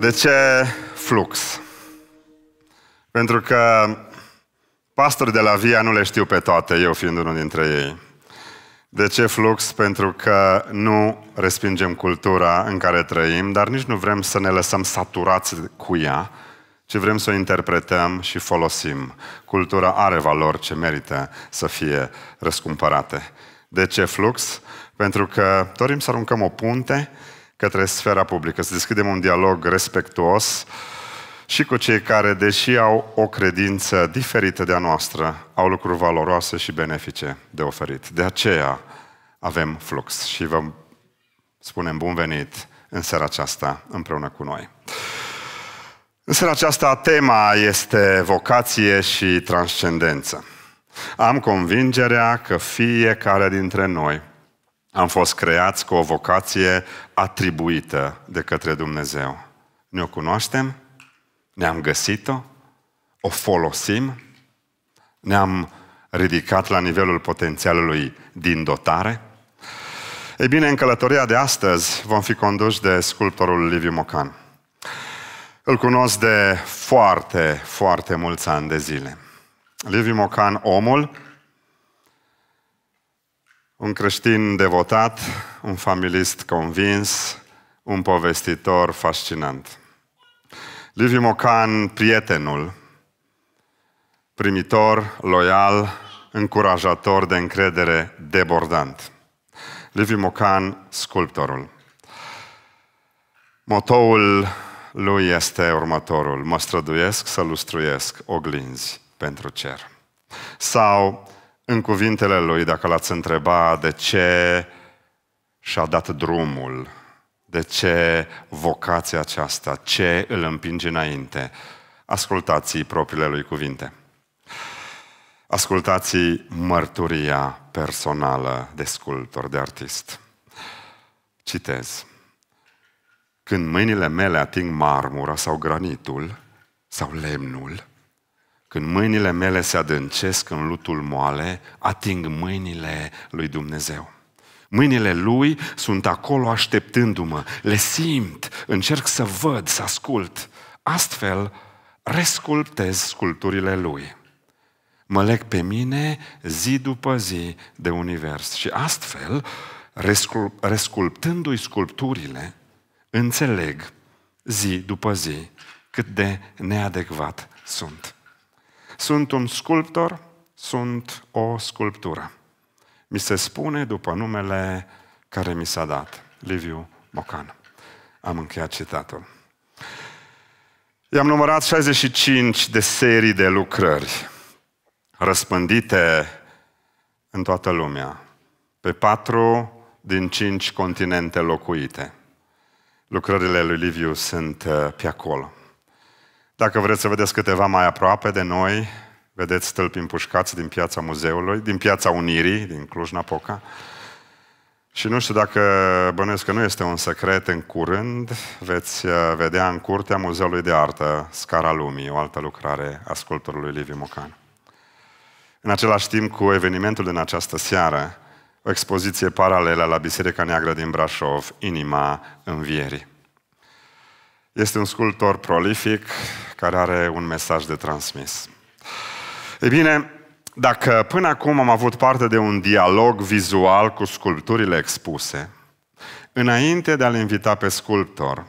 De ce flux? Pentru că pastori de la Via nu le știu pe toate, eu fiind unul dintre ei. De ce flux? Pentru că nu respingem cultura în care trăim, dar nici nu vrem să ne lăsăm saturați cu ea, ci vrem să o interpretăm și folosim. Cultura are valori ce merită să fie răscumpărate. De ce flux? Pentru că dorim să aruncăm o punte către sfera publică, să deschidem un dialog respectuos și cu cei care, deși au o credință diferită de a noastră, au lucruri valoroase și benefice de oferit. De aceea avem flux și vă spunem bun venit în seara aceasta împreună cu noi. În seara aceasta tema este vocație și transcendență. Am convingerea că fiecare dintre noi am fost creați cu o vocație atribuită de către Dumnezeu. Ne o cunoaștem? Ne-am găsit-o? O folosim? Ne-am ridicat la nivelul potențialului din dotare? Ei bine, în călătoria de astăzi vom fi conduși de sculptorul Liviu Mocan. Îl cunosc de foarte, foarte mulți ani de zile. Liviu Mocan, omul un creștin devotat, un familist convins, un povestitor fascinant. Liviu Mocan, prietenul, primitor, loial, încurajator de încredere, debordant. Liviu Mocan, sculptorul. Motoul lui este următorul. Mă străduiesc să lustruiesc oglinzi pentru cer. Sau în cuvintele lui, dacă l-ați întreba de ce și-a dat drumul, de ce vocația aceasta, ce îl împinge înainte, ascultați propriile lui cuvinte. Ascultați mărturia personală de sculptor, de artist. Citez. Când mâinile mele ating marmura sau granitul sau lemnul, când mâinile mele se adâncesc în lutul moale, ating mâinile lui Dumnezeu. Mâinile lui sunt acolo așteptându-mă, le simt, încerc să văd, să ascult. Astfel, resculptez sculpturile lui. Mă leg pe mine zi după zi de univers și astfel, resculptându-i sculpturile, înțeleg zi după zi cât de neadecvat sunt. Sunt un sculptor, sunt o sculptură. Mi se spune după numele care mi s-a dat, Liviu Mocan. Am încheiat citatul. I-am numărat 65 de serii de lucrări răspândite în toată lumea, pe patru din cinci continente locuite. Lucrările lui Liviu sunt uh, pe acolo. Dacă vreți să vedeți câteva mai aproape de noi, vedeți stâlpi împușcați din piața muzeului, din piața Unirii, din Cluj-Napoca. Și nu știu dacă bănuiesc că nu este un secret, în curând veți uh, vedea în curtea Muzeului de Artă Scara Lumii, o altă lucrare a sculptorului Liviu Mocan. În același timp, cu evenimentul din această seară, o expoziție paralelă la Biserica Neagră din Brașov, Inima Învierii. Este un sculptor prolific care are un mesaj de transmis. Ei bine, dacă până acum am avut parte de un dialog vizual cu sculpturile expuse, înainte de a-l invita pe sculptor,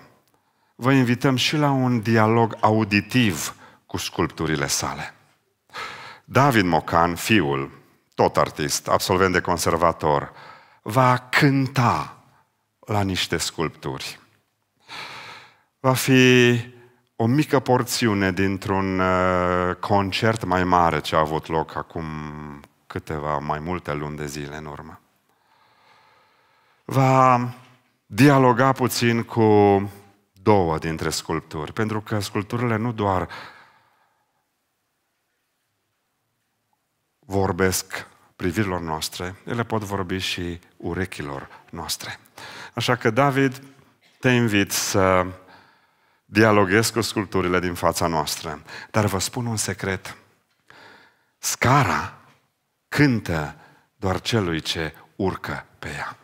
vă invităm și la un dialog auditiv cu sculpturile sale. David Mocan, fiul, tot artist, absolvent de conservator, va cânta la niște sculpturi va fi o mică porțiune dintr-un uh, concert mai mare ce a avut loc acum câteva, mai multe luni de zile în urmă. Va dialoga puțin cu două dintre sculpturi, pentru că sculpturile nu doar vorbesc privirilor noastre, ele pot vorbi și urechilor noastre. Așa că, David, te invit să dialoghez cu sculpturile din fața noastră. Dar vă spun un secret. Scara cântă doar celui ce urcă pe ea.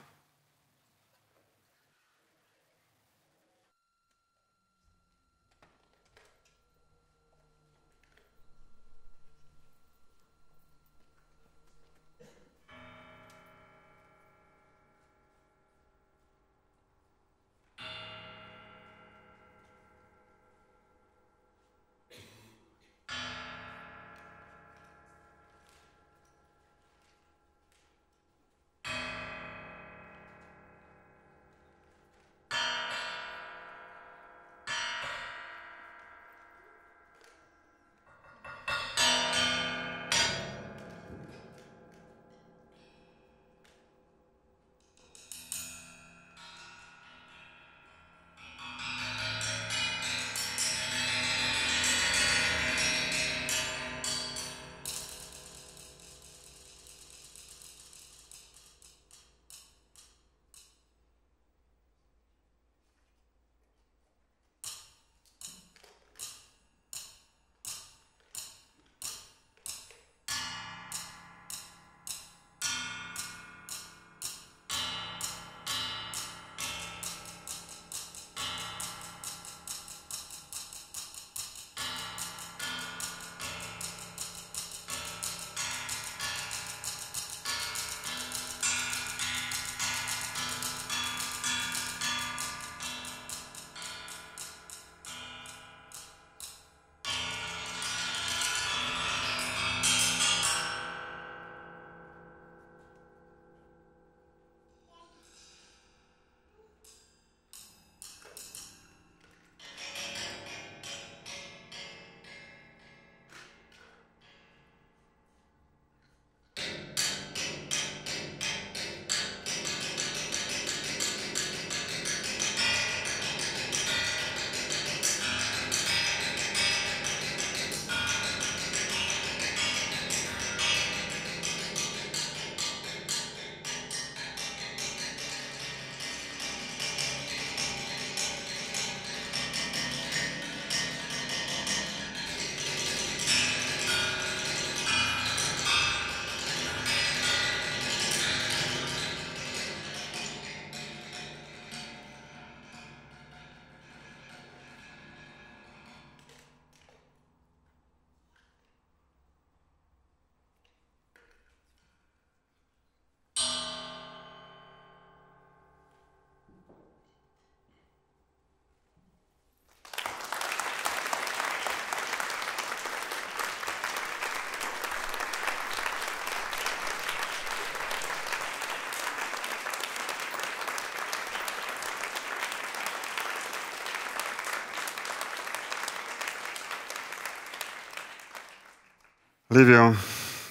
Liviu,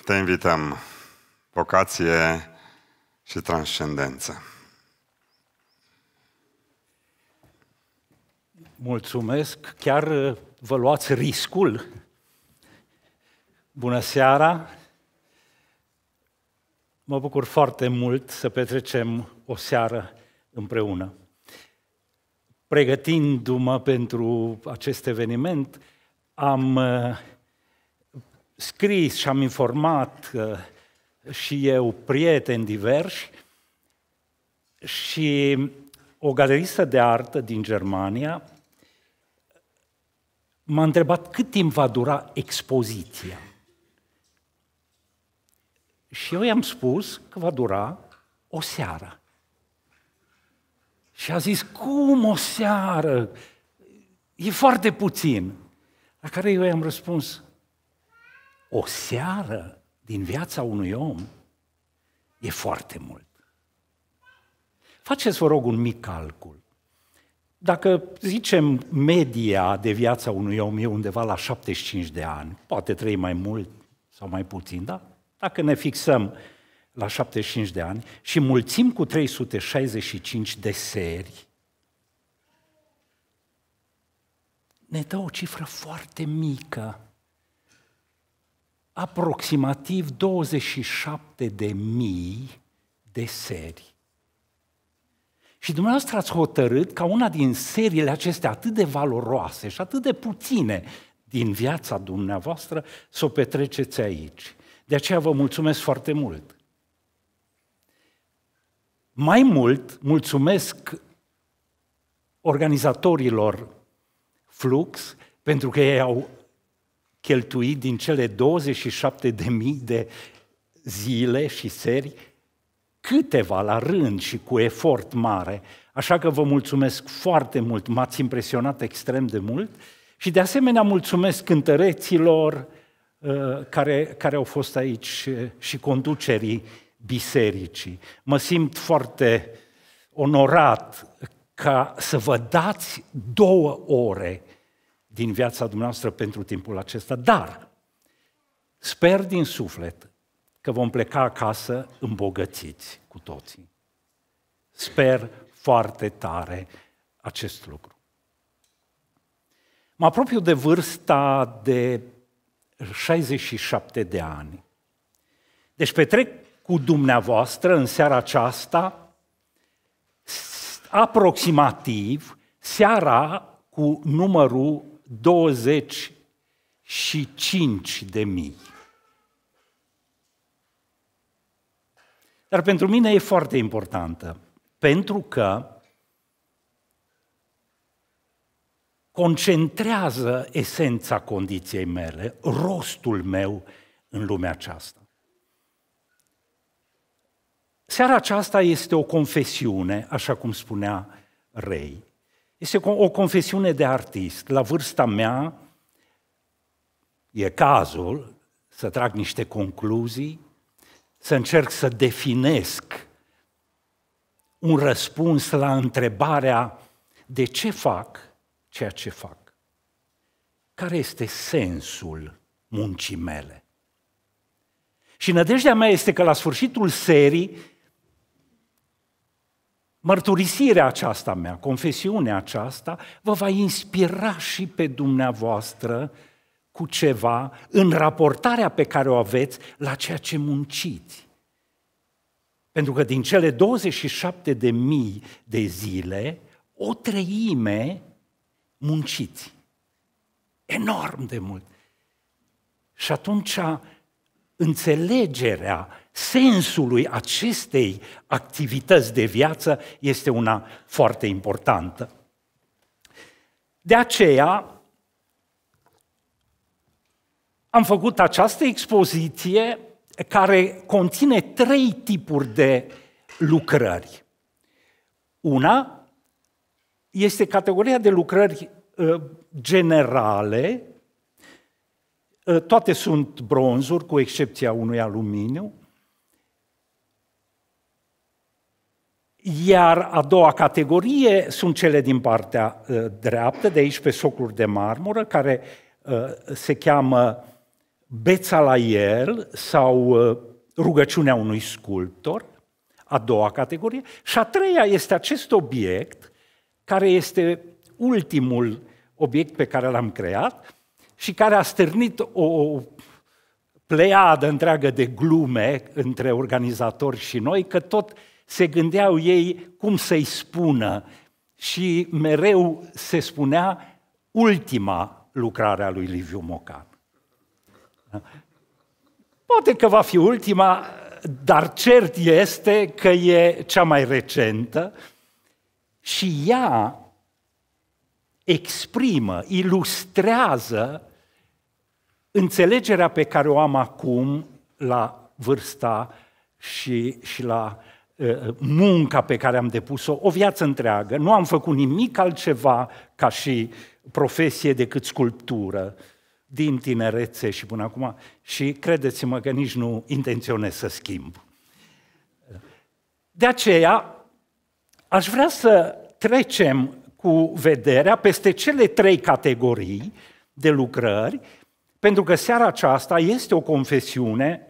te invităm. Vocație și transcendență. Mulțumesc, chiar uh, vă luați riscul. Bună seara! Mă bucur foarte mult să petrecem o seară împreună. Pregătindu-mă pentru acest eveniment, am uh, scris și am informat și eu prieteni diversi și o galeristă de artă din Germania m-a întrebat cât timp va dura expoziția. Și eu i-am spus că va dura o seară. Și a zis, cum o seară? E foarte puțin. La care eu i-am răspuns, o seară din viața unui om e foarte mult. Faceți, vă rog, un mic calcul. Dacă zicem media de viața unui om e undeva la 75 de ani, poate trăi mai mult sau mai puțin, da? Dacă ne fixăm la 75 de ani și mulțim cu 365 de seri, ne dă o cifră foarte mică aproximativ 27 de mii de serii. Și dumneavoastră ați hotărât ca una din seriile acestea atât de valoroase și atât de puține din viața dumneavoastră să o petreceți aici. De aceea vă mulțumesc foarte mult. Mai mult, mulțumesc organizatorilor Flux pentru că ei au cheltuit din cele 27 de mii de zile și seri câteva la rând și cu efort mare. Așa că vă mulțumesc foarte mult, m-ați impresionat extrem de mult și de asemenea mulțumesc cântăreților uh, care, care au fost aici uh, și conducerii bisericii. Mă simt foarte onorat ca să vă dați două ore din viața dumneavoastră pentru timpul acesta, dar sper din suflet că vom pleca acasă îmbogățiți cu toții. Sper foarte tare acest lucru. Mă apropiu de vârsta de 67 de ani. Deci petrec cu dumneavoastră în seara aceasta aproximativ seara cu numărul 20 și 5 de mii. Dar pentru mine e foarte importantă, pentru că concentrează esența condiției mele, rostul meu în lumea aceasta. Seara aceasta este o confesiune, așa cum spunea Rei. Este o confesiune de artist. La vârsta mea e cazul să trag niște concluzii, să încerc să definesc un răspuns la întrebarea de ce fac ceea ce fac. Care este sensul muncii mele? Și nădejdea mea este că la sfârșitul serii Mărturisirea aceasta mea, confesiunea aceasta, vă va inspira și pe dumneavoastră cu ceva în raportarea pe care o aveți la ceea ce munciți. Pentru că din cele 27 de mii de zile, o treime munciți. Enorm de mult. Și atunci înțelegerea sensului acestei activități de viață este una foarte importantă. De aceea am făcut această expoziție care conține trei tipuri de lucrări. Una este categoria de lucrări ă, generale, ă, toate sunt bronzuri, cu excepția unui aluminiu, Iar a doua categorie sunt cele din partea uh, dreaptă, de aici pe socluri de marmură, care uh, se cheamă Beța la el sau uh, rugăciunea unui sculptor, a doua categorie. Și a treia este acest obiect, care este ultimul obiect pe care l-am creat și care a stârnit o pleiadă întreagă de glume între organizatori și noi, că tot uh, se gândeau ei cum să-i spună și mereu se spunea ultima lucrare a lui Liviu Mocan. Poate că va fi ultima, dar cert este că e cea mai recentă și ea exprimă, ilustrează înțelegerea pe care o am acum la vârsta și, și la Eh, munca pe care am depus-o o viață întreagă. Nu am făcut nimic altceva ca și profesie decât sculptură din tinerețe și până acum și credeți-mă că nici nu intenționez să schimb. De aceea aș vrea să trecem cu vederea peste cele trei categorii de lucrări, pentru că seara aceasta este o confesiune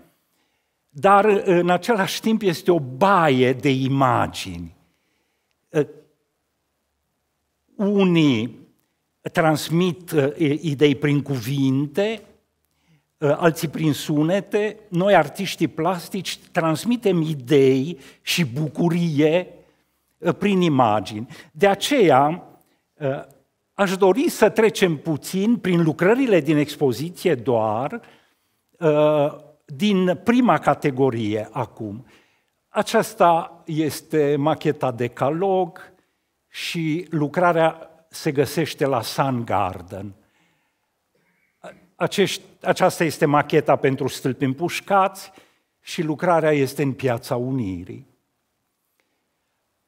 dar uh, în același timp este o baie de imagini. Uh, unii transmit uh, idei prin cuvinte, alții prin sunete, noi artiștii plastici transmitem idei și bucurie prin imagini. De aceea aș dori să trecem puțin prin lucrările din expoziție doar din prima categorie acum. Aceasta este macheta de calog și lucrarea se găsește la Sun Garden. Acești, aceasta este macheta pentru stâlpi împușcați și lucrarea este în Piața Unirii.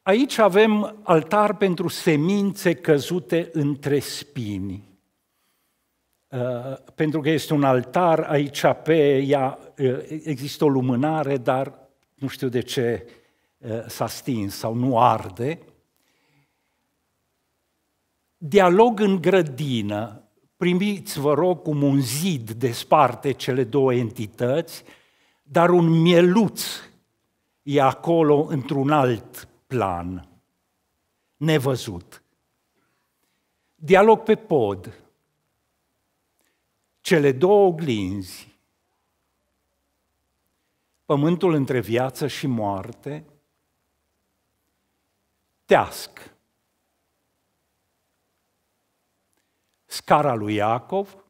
Aici avem altar pentru semințe căzute între spini. Uh, pentru că este un altar aici pe ea, uh, există o lumânare, dar nu știu de ce uh, s-a stins sau nu arde. Dialog în grădină. Primiți, vă rog, cum un zid desparte cele două entități, dar un mieluț e acolo într-un alt plan, nevăzut. Dialog pe pod cele două oglinzi, pământul între viață și moarte, teasc. Scara lui Iacov,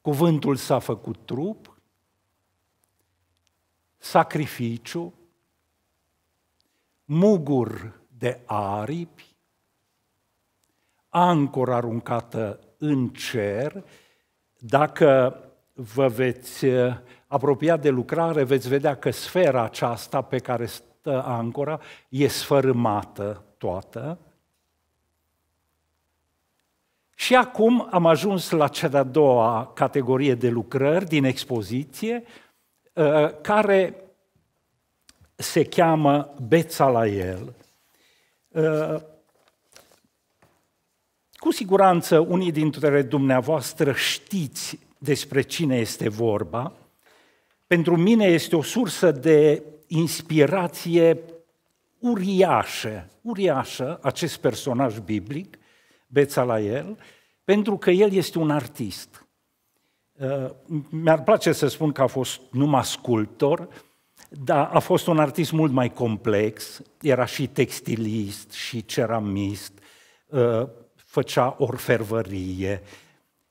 cuvântul s-a făcut trup, sacrificiu, mugur de aripi, ancor aruncată în cer, dacă vă veți eh, apropia de lucrare, veți vedea că sfera aceasta pe care stă ancora e sfărâmată toată. Și acum am ajuns la cea de-a doua categorie de lucrări din expoziție, eh, care se cheamă el. Cu siguranță unii dintre dumneavoastră știți despre cine este vorba. Pentru mine este o sursă de inspirație uriașă, uriașă acest personaj biblic, el, pentru că el este un artist. Uh, mi-ar place să spun că a fost numai sculptor, dar a fost un artist mult mai complex, era și textilist, și ceramist, uh, făcea orfervărie.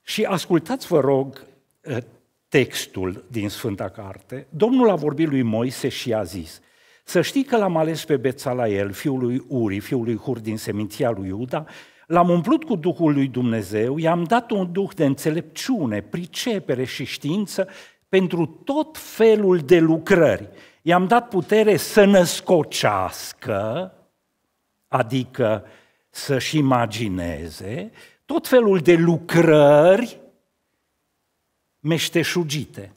Și ascultați, vă rog, eh, textul din Sfânta Carte. Domnul a vorbit lui Moise și a zis, să știi că l-am ales pe Bețalael, fiul lui Uri, fiul lui Hur din seminția lui Iuda, L-am umplut cu Duhul lui Dumnezeu, i-am dat un duh de înțelepciune, pricepere și știință pentru tot felul de lucrări. I-am dat putere să născocească, adică să-și imagineze tot felul de lucrări meșteșugite.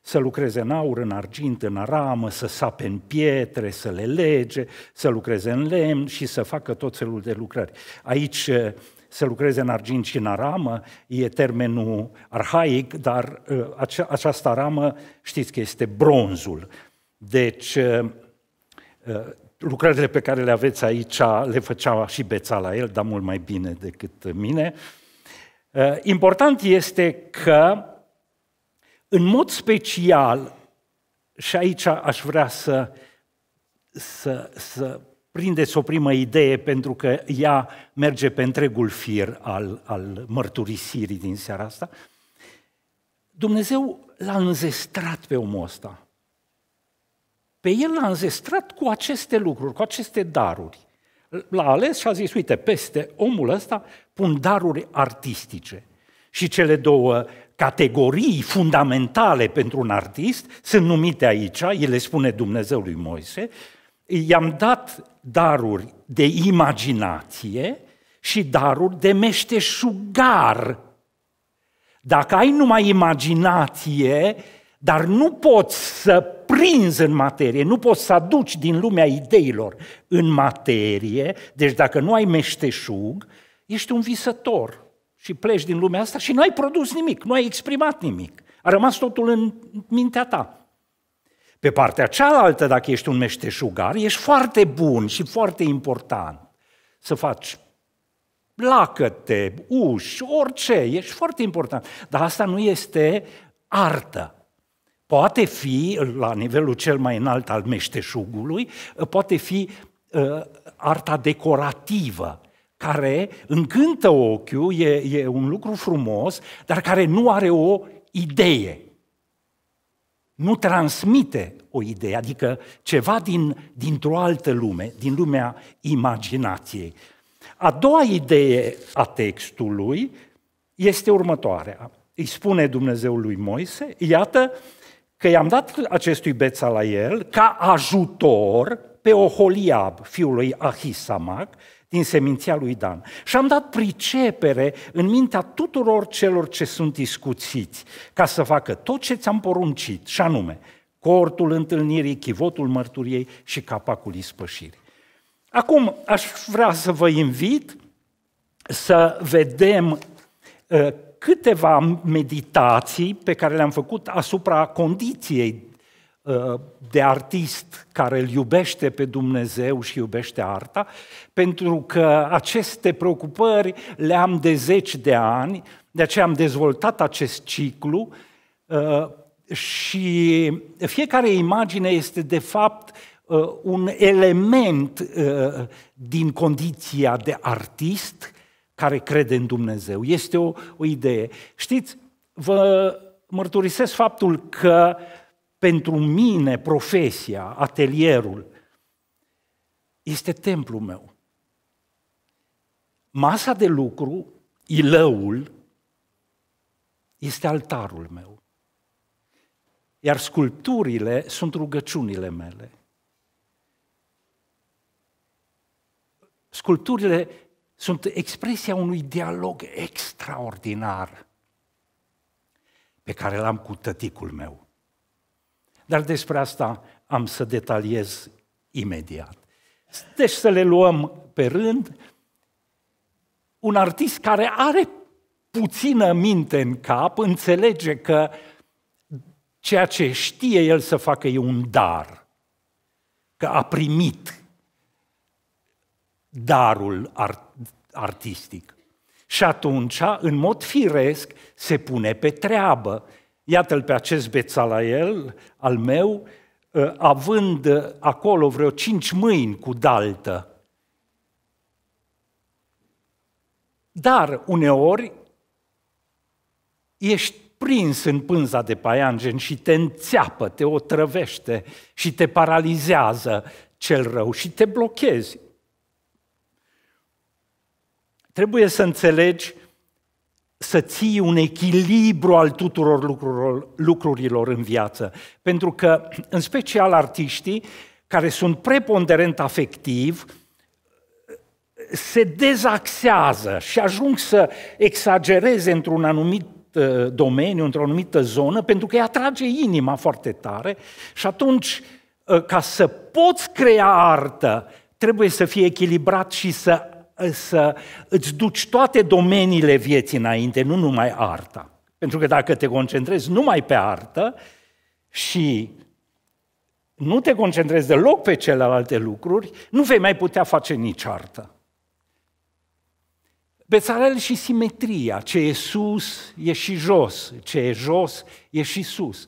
Să lucreze în aur, în argint, în aramă, să sape în pietre, să le lege, să lucreze în lemn și să facă tot felul de lucrări. Aici eh, să lucreze în argint și în aramă, e termenul arhaic, dar eh, această aramă știți că este bronzul. Deci eh, lucrările pe care le aveți aici le făcea și Beța la el, dar mult mai bine decât mine. Eh, important este că, în mod special, și aici aș vrea să, să, să prindeți o primă idee, pentru că ea merge pe întregul fir al, al mărturisirii din seara asta, Dumnezeu l-a înzestrat pe omul ăsta. Pe el l-a înzestrat cu aceste lucruri, cu aceste daruri. L-a ales și a zis, uite, peste omul ăsta pun daruri artistice. Și cele două categorii fundamentale pentru un artist sunt numite aici, ele spune Dumnezeu lui Moise, i-am dat daruri de imaginație și daruri de meșteșugar. Dacă ai numai imaginație, dar nu poți să prinzi în materie, nu poți să aduci din lumea ideilor în materie, deci dacă nu ai meșteșug, ești un visător și pleci din lumea asta și nu ai produs nimic, nu ai exprimat nimic. A rămas totul în mintea ta. Pe partea cealaltă, dacă ești un meșteșugar, ești foarte bun și foarte important să faci lacăte, uși, orice, ești foarte important. Dar asta nu este artă poate fi, la nivelul cel mai înalt al meșteșugului, poate fi uh, arta decorativă, care încântă ochiul, e, e un lucru frumos, dar care nu are o idee. Nu transmite o idee, adică ceva din, dintr-o altă lume, din lumea imaginației. A doua idee a textului este următoarea. Îi spune Dumnezeul lui Moise, iată, că i-am dat acestui el ca ajutor pe Oholiab, fiul lui Ahisamac, din seminția lui Dan. Și am dat pricepere în mintea tuturor celor ce sunt discuțiți, ca să facă tot ce ți-am poruncit, și anume, cortul întâlnirii, chivotul mărturiei și capacul ispășirii. Acum, aș vrea să vă invit să vedem uh, câteva meditații pe care le-am făcut asupra condiției uh, de artist care îl iubește pe Dumnezeu și iubește arta, pentru că aceste preocupări le-am de zeci de ani, de aceea am dezvoltat acest ciclu uh, și fiecare imagine este de fapt uh, un element din condiția de artist care crede în Dumnezeu. Este o, o idee. Știți, vă mărturisesc faptul că pentru mine profesia, atelierul, este templul meu. Masa de lucru, ilăul, este altarul meu. Iar sculpturile sunt rugăciunile mele. Sculpturile sunt expresia unui dialog extraordinar pe care l-am cu tăticul meu. Dar despre asta am să detaliez imediat. Deci să le luăm pe rând. Un artist care are puțină minte în cap înțelege că ceea ce știe el să facă e un dar, că a primit darul art- artistic. Și atunci, în mod firesc, se pune pe treabă. Iată-l pe acest Bețalael, al meu, ă, având acolo vreo cinci mâini cu daltă. Dar uneori ești prins în pânza de paianjen și te înțeapă, te otrăvește și te paralizează cel rău și te blochezi. Trebuie să înțelegi să ții un echilibru al tuturor lucrurilor, lucrurilor în viață. Pentru că, în special, artiștii care sunt preponderent afectiv, se dezaxează și ajung să exagereze într-un anumit ă, domeniu, într-o anumită zonă, pentru că îi atrage inima foarte tare și atunci, ă, ca să poți crea artă, trebuie să fii echilibrat și să să îți duci toate domeniile vieții înainte, nu numai arta. Pentru că dacă te concentrezi numai pe artă și nu te concentrezi deloc pe celelalte lucruri, nu vei mai putea face nici artă. Bețarel și simetria, ce e sus e și jos, ce e jos e și sus.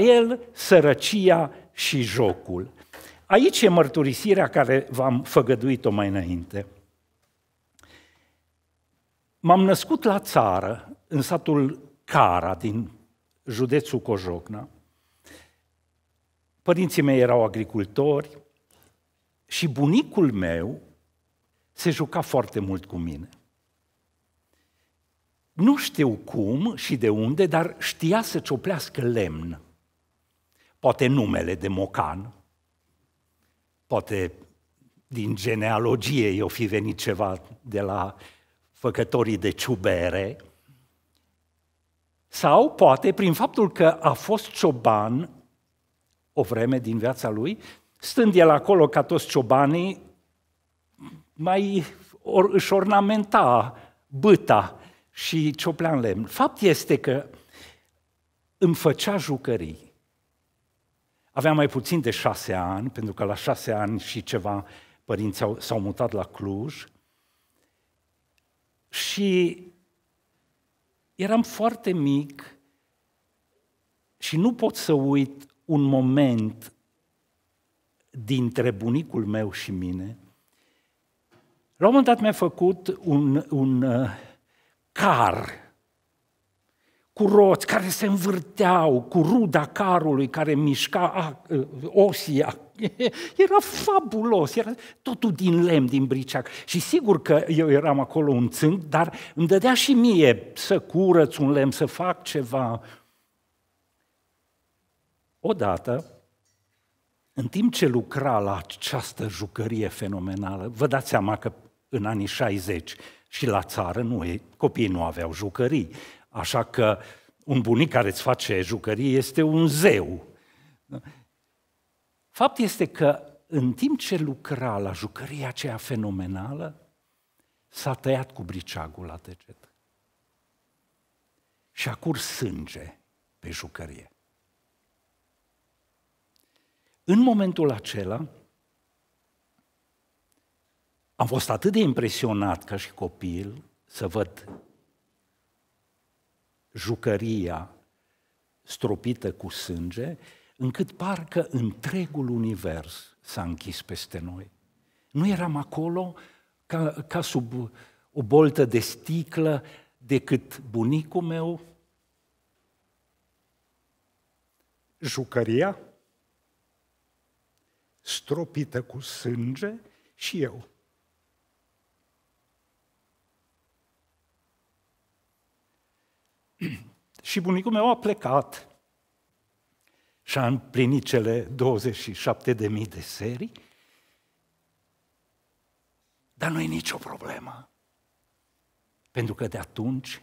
el, sărăcia și jocul. Aici e mărturisirea care v-am făgăduit-o mai înainte. M-am născut la țară, în satul Cara, din județul Cojocna. Părinții mei erau agricultori și bunicul meu se juca foarte mult cu mine. Nu știu cum și de unde, dar știa să cioplească lemn. Poate numele de mocan, poate din genealogie eu fi venit ceva de la făcătorii de ciubere, sau poate prin faptul că a fost cioban o vreme din viața lui, stând el acolo ca toți ciobanii, mai or, își ornamenta băta și cioplea în lemn. Fapt este că îmi făcea jucării. Aveam mai puțin de șase ani, pentru că la șase ani și ceva părinții s-au mutat la Cluj. Și eram foarte mic și nu pot să uit un moment dintre bunicul meu și mine. La un moment dat mi-a făcut un, un uh, car cu roți care se învârteau, cu ruda carului care mișca ă, osia. Era fabulos, era totul din lemn, din briceac. Și sigur că eu eram acolo un țânc, dar îmi dădea și mie să curăț un lemn, să fac ceva. Odată, în timp ce lucra la această jucărie fenomenală, vă dați seama că în anii 60 și la țară nu, copiii nu aveau jucării, Așa că un bunic care îți face jucărie este un zeu. Fapt este că în timp ce lucra la jucăria aceea fenomenală, s-a tăiat cu briceagul la deget. Și a curs sânge pe jucărie. În momentul acela, am fost atât de impresionat ca și copil să văd jucăria stropită cu sânge, încât parcă întregul univers s-a închis peste noi. Nu eram acolo ca, ca sub o boltă de sticlă decât bunicul meu, jucăria, stropită cu sânge și eu. Și bunicul meu a plecat și a împlinit cele 27.000 de de serii, dar nu e nicio problemă. Pentru că de atunci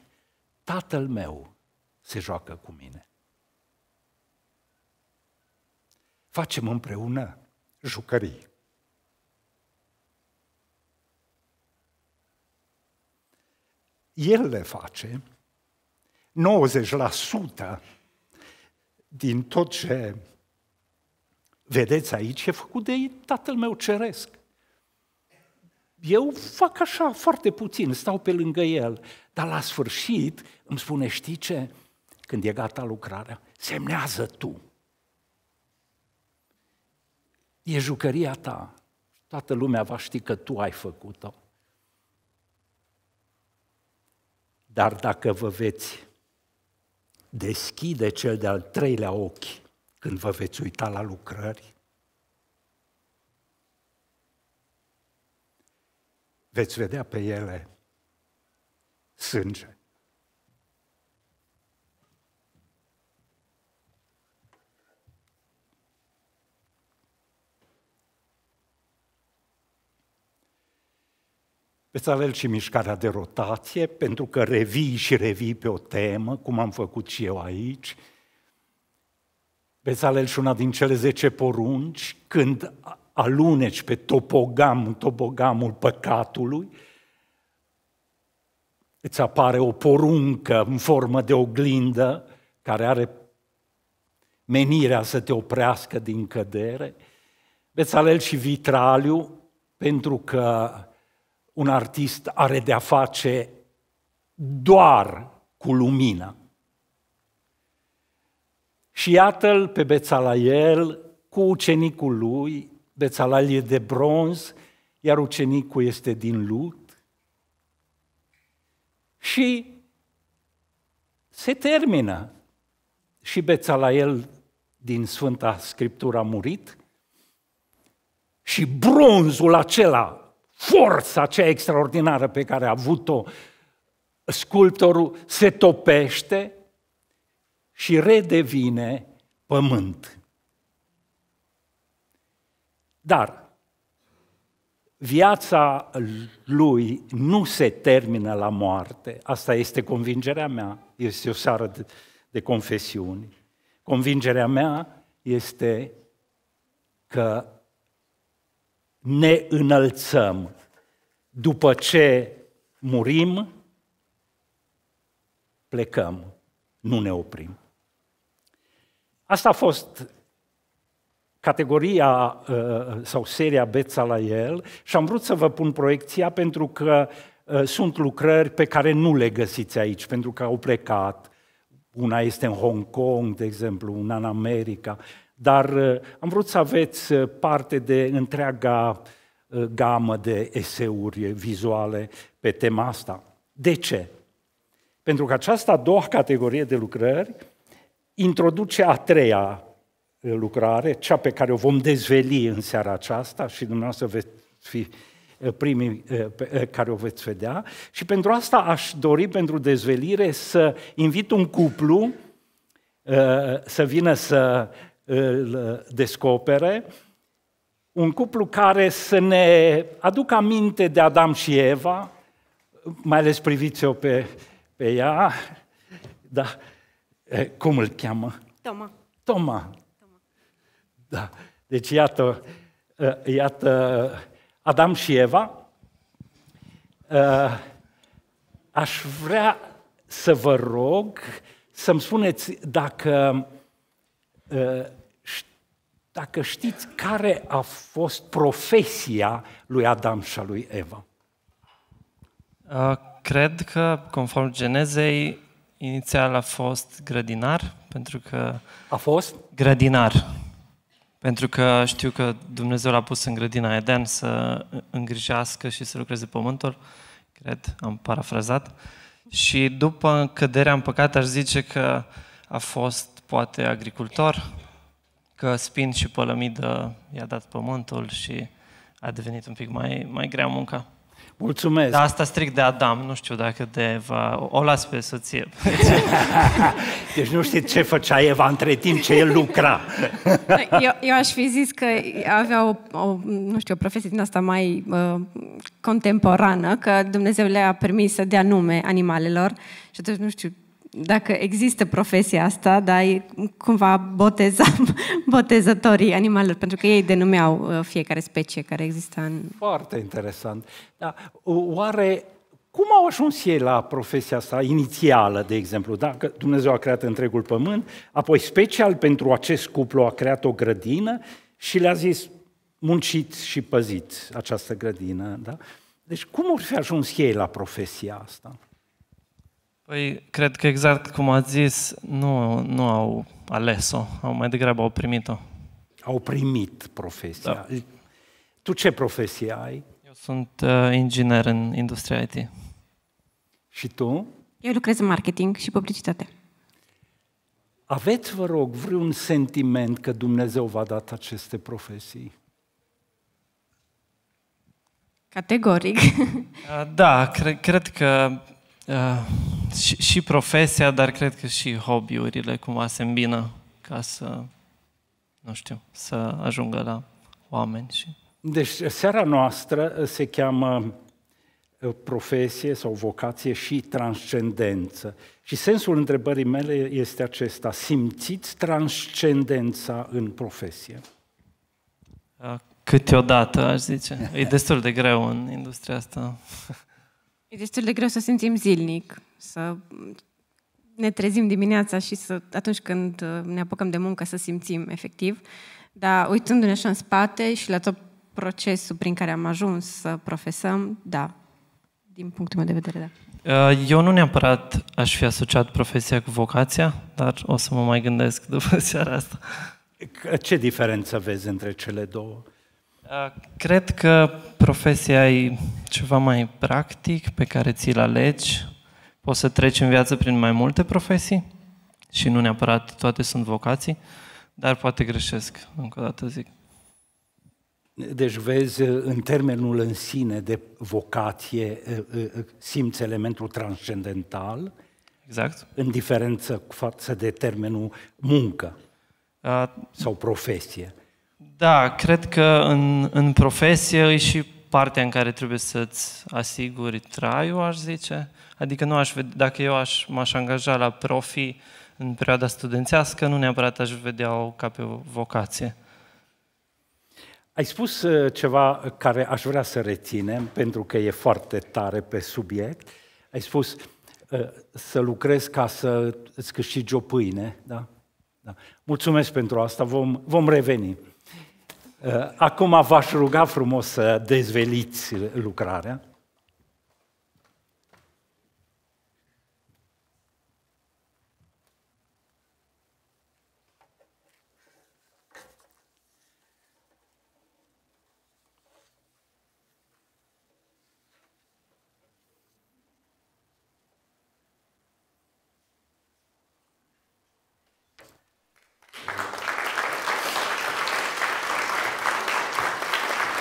tatăl meu se joacă cu mine. Facem împreună jucării. El le face 90% din tot ce vedeți aici e făcut de Tatăl meu Ceresc. Eu fac așa foarte puțin, stau pe lângă el, dar la sfârșit îmi spune, știi ce? Când e gata lucrarea, semnează tu. E jucăria ta. Toată lumea va ști că tu ai făcut-o. Dar dacă vă veți deschide cel de-al treilea ochi când vă veți uita la lucrări. Veți vedea pe ele sânge. Veți avea și mișcarea de rotație, pentru că revii și revii pe o temă, cum am făcut și eu aici. Veți avea și una din cele zece porunci, când aluneci pe topogam, topogamul păcatului, îți apare o poruncă în formă de oglindă care are menirea să te oprească din cădere. Veți alel și vitraliu, pentru că un artist are de-a face doar cu lumina. Și iată-l pe Bețalael cu ucenicul lui, Bețalael e de bronz, iar ucenicul este din lut. Și se termină. Și Bețalael din Sfânta Scriptură a murit și bronzul acela forța aceea extraordinară pe care a avut-o sculptorul, se topește și redevine pământ. Dar viața lui nu se termină la moarte. Asta este convingerea mea. Este o seară de, de confesiuni. Convingerea mea este că ne înălțăm după ce murim, plecăm, nu ne oprim. Asta a fost categoria uh, uh, sau seria Beța la el și am vrut să vă pun proiecția pentru că uh, sunt lucrări pe care nu le găsiți aici, pentru că au plecat. Una este în Hong Kong, de exemplu, una în America, dar uh, am vrut să aveți uh, parte de întreaga uh, gamă de eseuri vizuale pe tema asta. De ce? Pentru că această a doua categorie de lucrări introduce a treia lucrare, cea pe care o vom dezveli în seara aceasta și dumneavoastră veți fi primii care o veți vedea. Și pentru asta aș dori, pentru dezvelire, să invit un cuplu să vină să îl descopere, un cuplu care să ne aducă aminte de Adam și Eva, mai ales priviți-o pe, pe ea, da, cum îl cheamă? Toma. Toma. Toma. Da. Deci iată, iată Adam și Eva. Aș vrea să vă rog să-mi spuneți dacă dacă știți care a fost profesia lui Adam și a lui Eva. Uh, cred că, conform Genezei, inițial a fost grădinar, pentru că... A fost? Grădinar. Pentru că știu că Dumnezeu l-a pus în grădina Eden să îngrijească și să lucreze pământul, cred, am parafrazat. Și după căderea în păcat, aș zice că a fost poate agricultor, că spin și pălămidă i-a dat pământul și a devenit un pic mai, mai grea munca. Mulțumesc! Dar asta strict de Adam, nu știu dacă de Eva, o las pe soție. deci nu știi ce făcea Eva între timp ce el lucra. eu, eu aș fi zis că avea o, o, nu știu, o profesie din asta mai uh, contemporană, că Dumnezeu le-a permis să dea nume animalelor și atunci, nu știu, dacă există profesia asta, dar cumva boteza, botezătorii animalelor, pentru că ei denumeau uh, fiecare specie care exista în... Foarte interesant. Da. Oare cum au ajuns ei la profesia asta inițială, de exemplu? Dacă Dumnezeu a creat întregul pământ, apoi special pentru acest cuplu a creat o grădină și le-a zis, munciți și păziți această grădină. Da? Deci cum au fi ajuns ei la profesia asta? Păi, cred că exact cum ați zis, nu, nu au ales-o, au mai degrabă au primit-o. Au primit profesia. Da. Tu ce profesie ai? Eu sunt uh, inginer în industria IT. Și tu? Eu lucrez în marketing și publicitate. Aveți, vă rog, vreun sentiment că Dumnezeu v-a dat aceste profesii? Categoric. Da, cre- cred că Ah, și, și profesia, dar cred că și hobby-urile cumva se îmbină ca să, nu știu, să ajungă la oameni. Și... Deci seara noastră se cheamă uh, profesie sau vocație și transcendență. Și sensul întrebării mele este acesta. Simțiți transcendența în profesie? Ah, câteodată, aș zice. E destul de greu în industria asta. E destul de greu să simțim zilnic, să ne trezim dimineața și să, atunci când uh, ne apucăm de muncă să simțim efectiv, dar uitându-ne așa în spate și la tot procesul prin care am ajuns să profesăm, da, din punctul meu de vedere, da. Uh, eu nu neapărat aș fi asociat profesia cu vocația, dar o să mă mai gândesc după seara asta. Ce diferență vezi între cele două? Uh, cred că profesia e ceva mai practic pe care ți-l alegi. Poți să treci în viață prin mai multe profesii și nu neapărat toate sunt vocații, dar poate greșesc, încă o dată zic. Deci vezi uh, în termenul în sine de vocație, uh, simți elementul transcendental, exact. în diferență față de termenul muncă a, sau profesie. Da, cred că în, în profesie e și partea în care trebuie să-ți asiguri traiul, aș zice. Adică nu aș vedea, dacă eu aș, m-aș angaja la profi în perioada studențească, nu neapărat aș vedea-o ca pe o vocație. Ai spus uh, ceva care aș vrea să reținem, pentru că e foarte tare pe subiect. Ai spus uh, să lucrezi ca să îți câștigi o pâine, da? da. Mulțumesc pentru asta, vom, vom reveni. Acum v-aș ruga frumos să dezveliți lucrarea.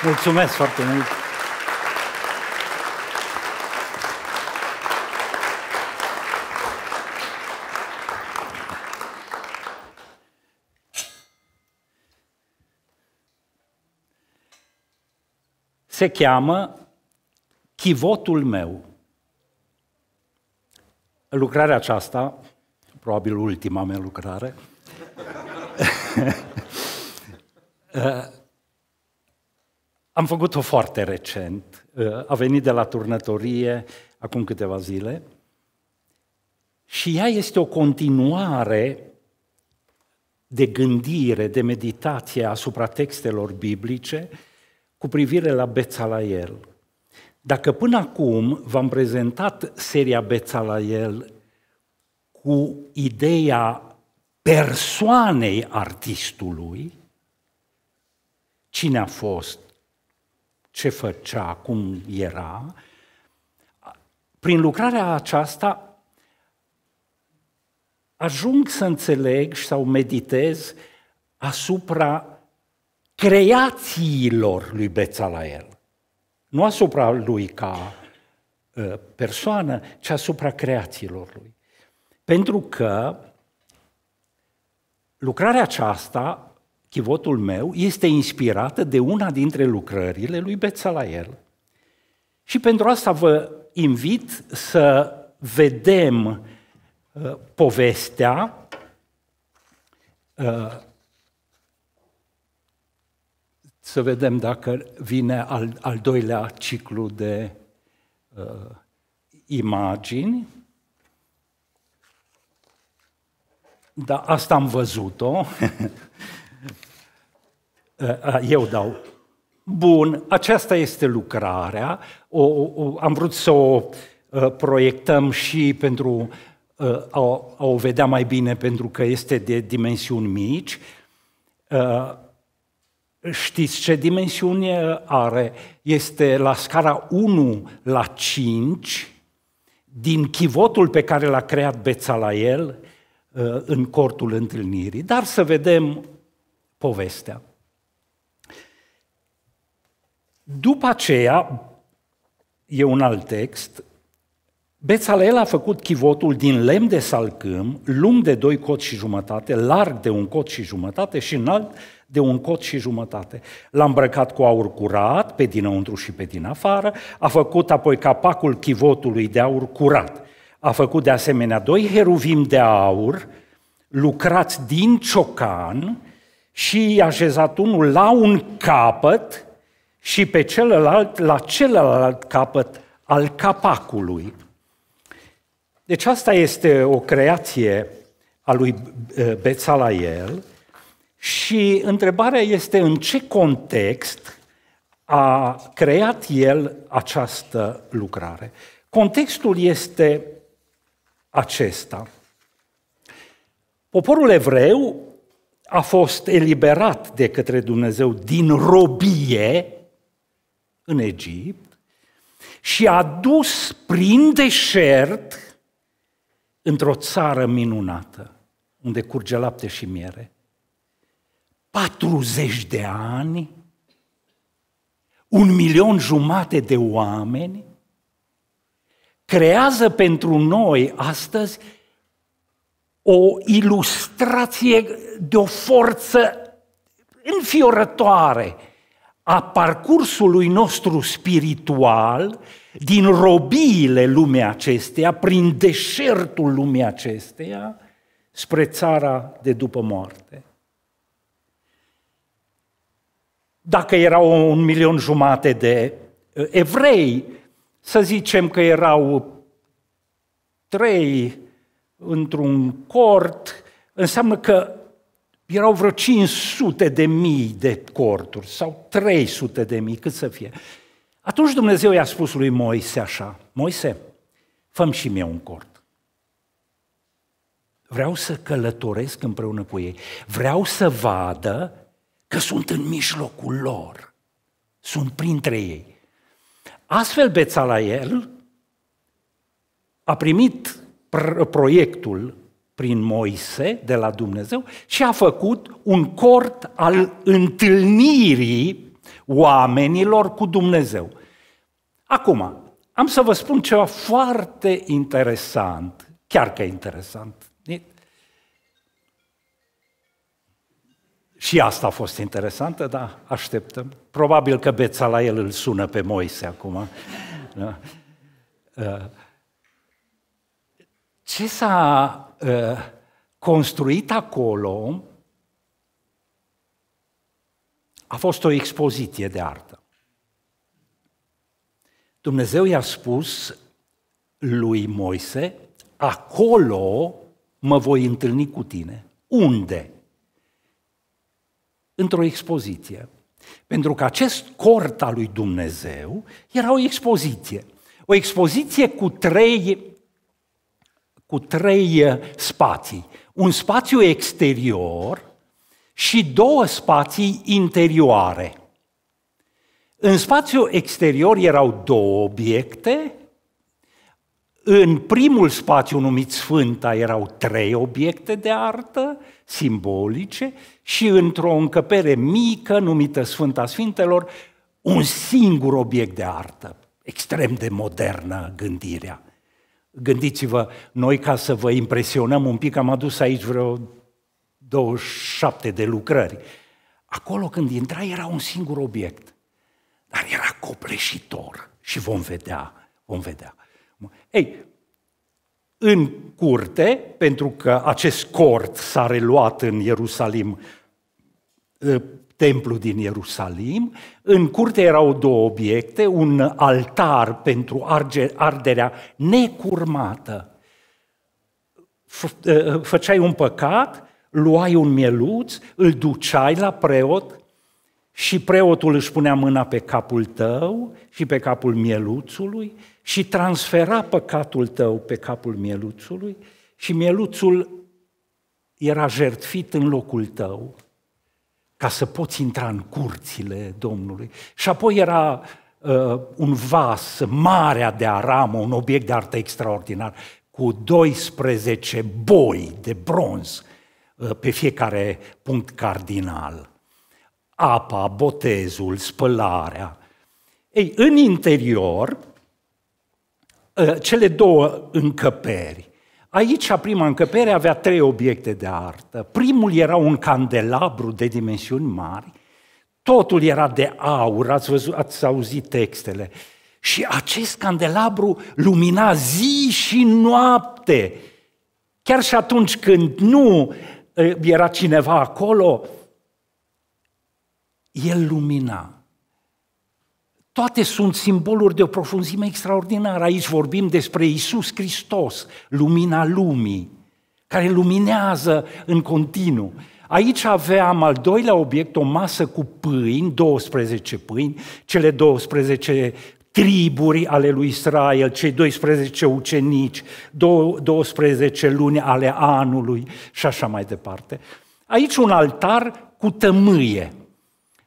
Mulțumesc foarte mult! Se cheamă Chivotul meu. Lucrarea aceasta, probabil ultima mea lucrare, uh, am făcut-o foarte recent, uh, a venit de la turnătorie acum câteva zile și ea este o continuare de gândire, de meditație asupra textelor biblice cu privire la el. Dacă până acum v-am prezentat seria el cu ideea persoanei artistului, cine a fost, ce făcea, cum era, prin lucrarea aceasta ajung să înțeleg sau meditez asupra creațiilor lui Bețalael. Nu asupra lui ca ă, persoană, ci asupra creațiilor lui. Pentru că lucrarea aceasta Chivotul meu este inspirată de una dintre lucrările lui Bețalael. Și pentru asta vă invit să vedem uh, povestea uh, să vedem dacă vine al, al doilea ciclu de uh, imagini. Da, asta am văzut-o. Eh, eu dau. Bun, aceasta este lucrarea, o, o, am vrut să o eh, proiectăm și pentru eh, a, a o vedea mai bine, pentru că este de dimensiuni mici. Știți ce dimensiune are? Este la scara 1 la 5 din chivotul pe care l-a creat el în cortul întâlnirii. Dar să vedem povestea. După aceea, e un alt text, Bețalel a făcut chivotul din lemn de salcâm, lung de doi cot și jumătate, larg de un cot și jumătate și înalt de un cot și jumătate. L-a îmbrăcat cu aur curat, pe dinăuntru și pe din afară, a făcut apoi capacul chivotului de aur curat. A făcut de asemenea doi heruvim de aur, lucrați din ciocan și i-a așezat unul la un capăt și pe celălalt, la celălalt capăt al capacului. Deci asta este o creație a lui Bețalael și întrebarea este în ce context a creat el această lucrare. Contextul este acesta. Poporul evreu a fost eliberat de către Dumnezeu din robie, în Egipt și a dus prin deșert într-o țară minunată, unde curge lapte și miere. 40 de ani, un milion jumate de oameni, creează pentru noi astăzi o ilustrație de o forță înfiorătoare a parcursului nostru spiritual din robiile lumii acesteia, prin deșertul lumii acesteia, spre țara de după moarte. Dacă erau un milion jumate de eh, evrei, să zicem că erau trei într-un cort, înseamnă că erau vreo 500 de mii de corturi sau 300 de mii, cât să fie. Atunci Dumnezeu i-a spus lui Moise așa, Moise, făm și mie un cort. Vreau să călătoresc împreună cu ei. Vreau să vadă că sunt în mijlocul lor. Sunt printre ei. Astfel Bețalael a primit proiectul prin Moise de la Dumnezeu și a făcut un cort al întâlnirii oamenilor cu Dumnezeu. Acum, am să vă spun ceva foarte interesant, chiar că interesant. Și asta a fost interesantă, dar așteptăm. Probabil că el îl sună pe Moise acum. Da? Uh, ce s-a uh, construit acolo a fost o expoziție de artă. Dumnezeu i-a spus lui Moise, acolo mă voi întâlni cu tine. Unde? Într-o expoziție. Pentru că acest cort al lui Dumnezeu era o expoziție. O expoziție cu trei cu trei uh, spații. Un spațiu exterior și două spații interioare. În spațiu exterior erau două obiecte, în primul spațiu numit Sfânta erau trei obiecte de artă simbolice și într-o încăpere mică numită Sfânta Sfintelor, un singur obiect de artă, extrem de modernă gândirea. Gândiți-vă, noi ca să vă impresionăm un pic, am adus aici vreo 27 de lucrări. Acolo când intra era un singur obiect, dar era copleșitor și vom vedea, vom vedea. Ei, în curte, pentru că acest cort s-a reluat în Ierusalim ă, templu din Ierusalim. În curte erau două obiecte, un altar pentru arderea necurmată. Ă, făceai un păcat, luai un mieluț, îl duceai la preot și preotul își punea mâna pe capul tău și pe capul mieluțului și transfera păcatul tău pe capul mieluțului și mieluțul era jertfit în locul tău ca să poți intra în curțile Domnului. Și apoi era uh, un vas, marea de aramă, un obiect de artă extraordinar, cu 12 boi de bronz uh, pe fiecare punct cardinal. Apa, botezul, spălarea. Ei, în interior, uh, cele două încăperi Aici, a prima încăpere avea trei obiecte de artă. Primul era un candelabru de dimensiuni mari, totul era de aur, ați, văzut, ați auzit textele. Și acest candelabru lumina zi și noapte. Chiar și atunci când nu eh, era cineva acolo, el lumina. Toate sunt simboluri de o profunzime extraordinară. Aici vorbim despre Isus Hristos, lumina lumii, care luminează în continuu. Aici aveam al doilea obiect, o masă cu pâini, 12 pâini, cele 12 triburi ale lui Israel, cei 12 ucenici, 12 luni ale anului și așa mai departe. Aici un altar cu tămâie,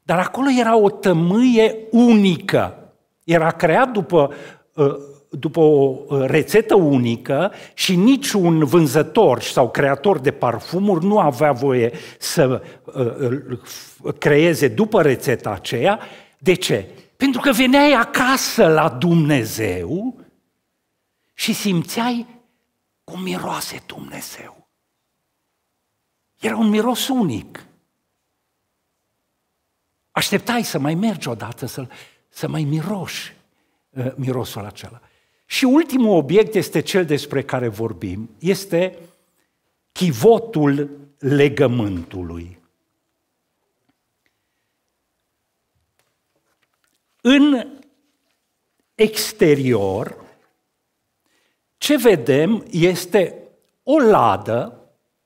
dar acolo era o tămâie unică. Era creat după, ă, după o ă, rețetă unică și niciun vânzător sau creator de parfumuri nu avea voie să ă, creeze după rețeta aceea. De ce? Pentru că veneai acasă la Dumnezeu și simțeai cum miroase Dumnezeu. Era un miros unic. Așteptai să mai mergi odată, să, să mai miroși uh, mirosul acela. Și ultimul obiect este cel despre care vorbim, este chivotul legământului. În exterior, ce vedem este o ladă,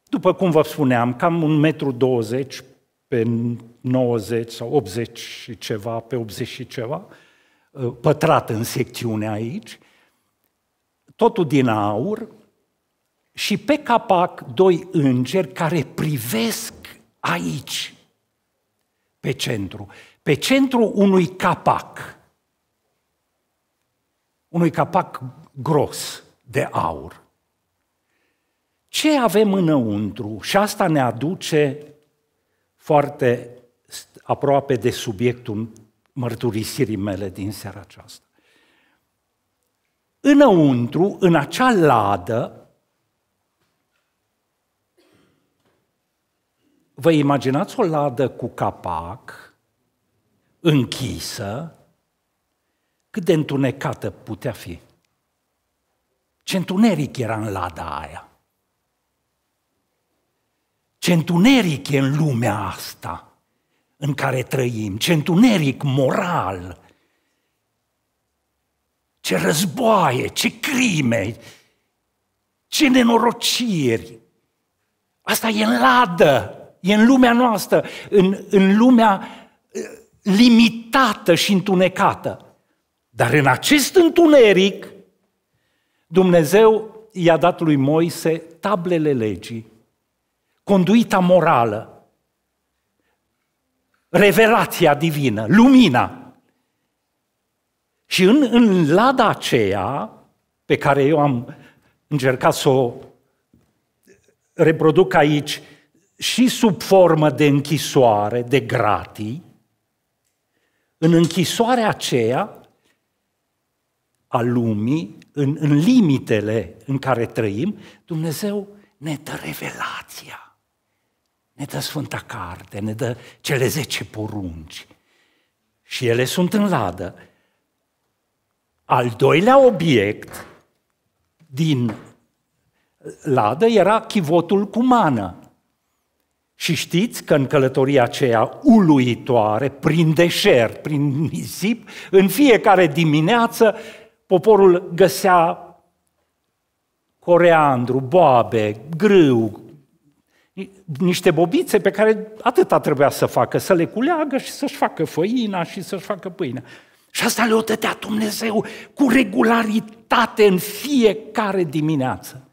după cum vă spuneam, cam un metru douăzeci pe 90 sau 80 și ceva, pe 80 și ceva, uh, pătrat în secțiune aici, totul din aur și pe capac doi îngeri care privesc aici, pe centru, pe centru unui capac, unui capac gros de aur. Ce avem înăuntru? Și asta ne aduce foarte aproape de subiectul mărturisirii mele din seara aceasta. Înăuntru, în acea ladă, vă imaginați o ladă cu capac, închisă, cât de întunecată putea fi. Ce întuneric era în lada aia. Ce întuneric e în lumea asta în care trăim, ce întuneric moral, ce războaie, ce crime, ce nenorociri. Asta e în ladă, e în lumea noastră, în, în lumea limitată și întunecată. Dar în acest întuneric, Dumnezeu i-a dat lui Moise tablele legii, conduita morală, revelația divină, lumina. Și în, în lada aceea, pe care eu am încercat să o reproduc aici, și sub formă de închisoare, de gratii, în închisoarea aceea a lumii, în, în limitele în care trăim, Dumnezeu ne dă revelația ne dă Sfânta Carte, ne dă cele zece porunci. Și ele sunt în ladă. Al doilea obiect din ladă era chivotul cu mană. Și știți că în călătoria aceea uluitoare, prin deșert, prin nisip, în fiecare dimineață poporul găsea coreandru, boabe, grâu, niște bobițe pe care atâta trebuia să facă, să le culeagă și să-și facă făina și să-și facă pâinea. Și asta le-o dădea Dumnezeu cu regularitate în fiecare dimineață.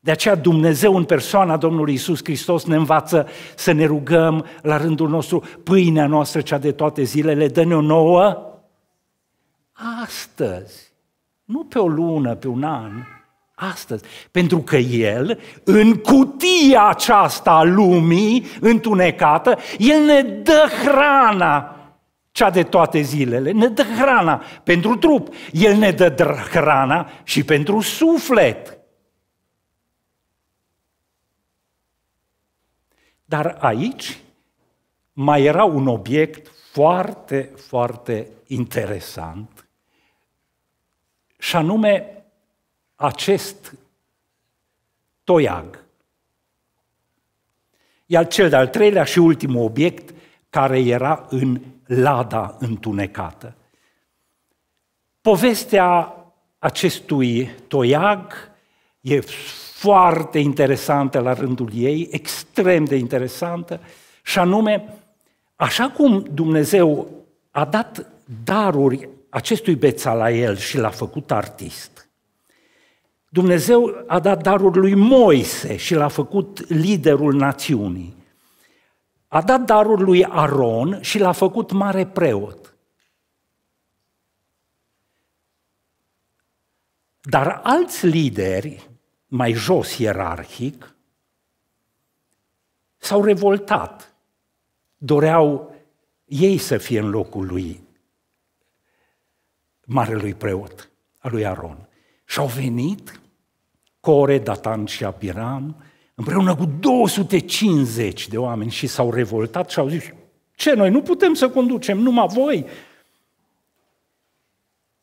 De aceea Dumnezeu în persoana Domnului Isus Hristos ne învață să ne rugăm la rândul nostru pâinea noastră cea de toate zilele, dă-ne-o nouă astăzi, nu pe o lună, pe un an, astăzi. Pentru că El, în cutia aceasta a lumii întunecată, El ne dă hrana cea de toate zilele, ne dă hrana pentru trup, El ne dă hrana și pentru suflet. Dar aici mai era un obiect foarte, foarte interesant, și anume acest toiag. Iar cel de-al treilea și ultimul obiect care era în lada întunecată. Povestea acestui toiag e foarte interesantă la rândul ei, extrem de interesantă, și anume, așa cum Dumnezeu a dat daruri acestui Bețalael și l-a făcut artist, Dumnezeu a dat darul lui Moise și l-a făcut liderul națiunii. A dat darul lui Aron și l-a făcut mare preot. Dar alți lideri, mai jos ierarhic, s-au revoltat. Doreau ei să fie în locul lui marelui preot, al lui Aron. Și au venit Core, Datan și Abiram, împreună cu 250 de oameni și s-au revoltat și au zis, ce, noi nu putem să conducem, numai voi.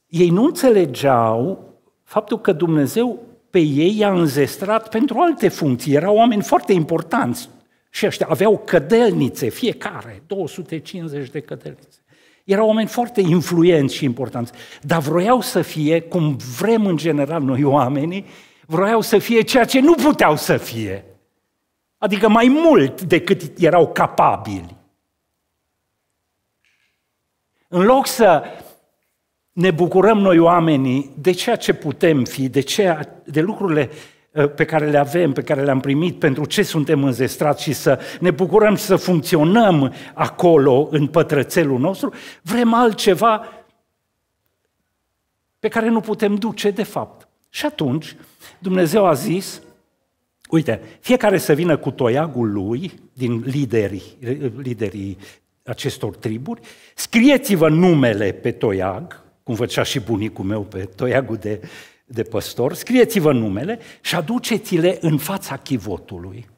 Ei nu înțelegeau faptul că Dumnezeu pe ei i-a înzestrat pentru alte funcții. Erau oameni foarte importanți și ăștia aveau cădelnițe, fiecare, 250 de cădelnițe. Erau oameni foarte influenți și importanți, dar vroiau să fie, cum vrem în general noi oamenii, vroiau să fie ceea ce nu puteau să fie. Adică mai mult decât erau capabili. În loc să ne bucurăm noi oamenii de ceea ce putem fi, de, ceea, de lucrurile uh, pe care le avem, pe care le-am primit, pentru ce suntem înzestrați și să ne bucurăm și să funcționăm acolo, în pătrățelul nostru, vrem altceva pe care nu putem duce, de fapt. Și atunci Dumnezeu a zis, uite, fiecare să vină cu toiagul lui, din liderii, liderii acestor triburi, scrieți-vă numele pe toiag, cum făcea și bunicul meu pe toiagul de, de păstor, scrieți-vă numele și aduceți-le în fața chivotului.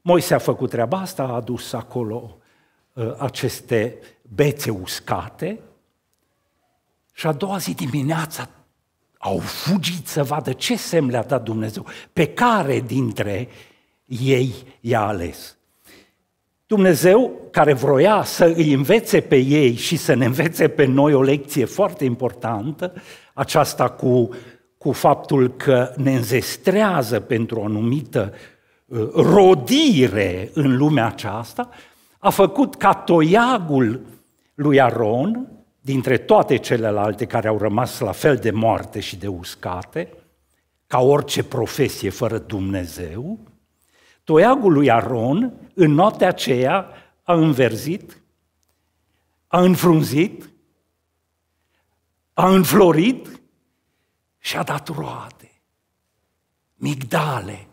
Moise a făcut treaba asta, a adus acolo uh, aceste bețe uscate și a doua zi dimineața au fugit să vadă ce semn le-a dat Dumnezeu, pe care dintre ei i-a ales. Dumnezeu, care vroia să îi învețe pe ei și să ne învețe pe noi o lecție foarte importantă, aceasta cu, cu faptul că ne înzestrează pentru o anumită uh, rodire în lumea aceasta, a făcut ca toiagul lui Aron, dintre toate celelalte care au rămas la fel de moarte și de uscate, ca orice profesie fără Dumnezeu, toiagul lui Aron, în noaptea aceea, a înverzit, a înfrunzit, a înflorit și a dat roade, migdale,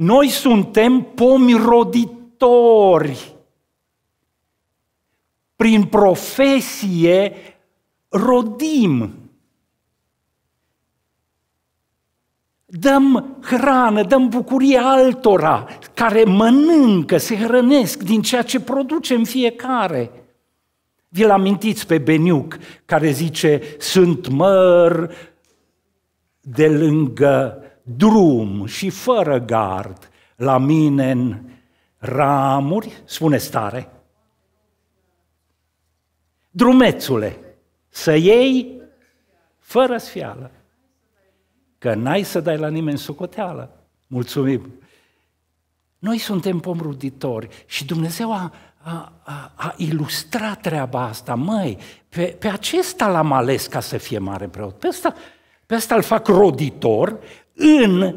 Noi suntem pomi roditori. Prin profesie rodim. Dăm hrană, dăm bucurie altora care mănâncă, se hrănesc din ceea ce producem fiecare. Vi-l amintiți pe Beniuc care zice, sunt măr de lângă drum și fără gard la mine în ramuri, spune stare, drumețule, să iei fără sfială, că n-ai să dai la nimeni socoteală. Mulțumim! Noi suntem pomruditori și Dumnezeu a, a, a, a ilustrat treaba asta. Măi, pe, pe acesta l-am ales ca să fie mare preot. Pe asta, pe asta îl fac roditor în ă,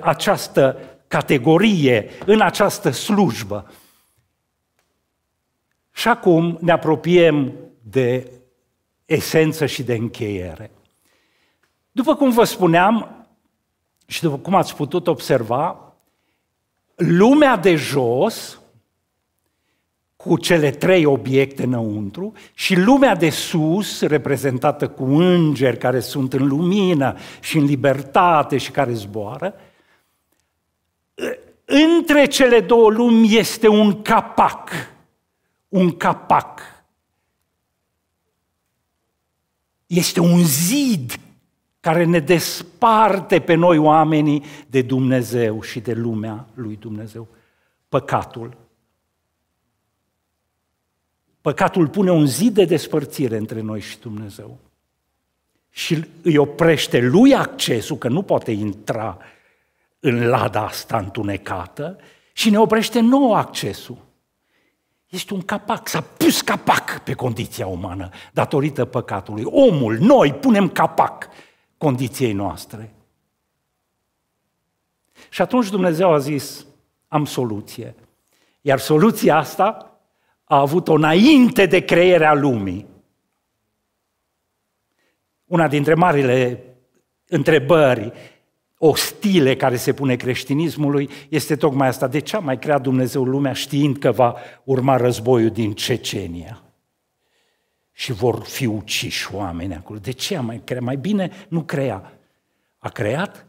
această categorie, în această slujbă. Și acum ne apropiem de esență și de încheiere. După cum vă spuneam și după cum ați putut observa, lumea de jos cu cele trei obiecte înăuntru și lumea de sus, reprezentată cu îngeri care sunt în lumină și în libertate și care zboară, între cele două lumi este un capac. Un capac. Este un zid care ne desparte pe noi oamenii de Dumnezeu și de lumea lui Dumnezeu. Păcatul Păcatul pune un zid de despărțire între noi și Dumnezeu. Și îi oprește lui accesul, că nu poate intra în lada asta întunecată, și ne oprește nouă accesul. Este un capac, s-a pus capac pe condiția umană datorită păcatului. Omul, noi punem capac condiției noastre. Și atunci Dumnezeu a zis, am soluție. Iar soluția asta a avut-o înainte de creierea lumii. Una dintre marile întrebări ostile care se pune creștinismului este tocmai asta. De ce a mai creat Dumnezeu lumea știind că va urma războiul din Cecenia? Și vor fi uciși oameni acolo. De ce a mai creat? Mai bine nu crea. A creat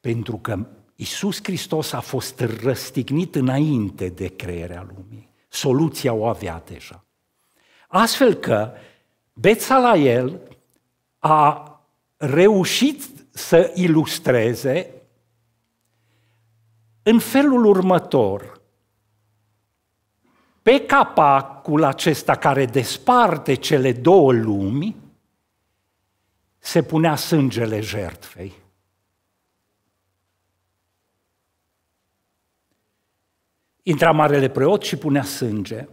pentru că Isus Hristos a fost răstignit înainte de crearea lumii soluția o avea deja. Astfel că el a reușit să ilustreze în felul următor. Pe capacul acesta care desparte cele două lumi se punea sângele jertfei. Intra marele preot și punea sânge.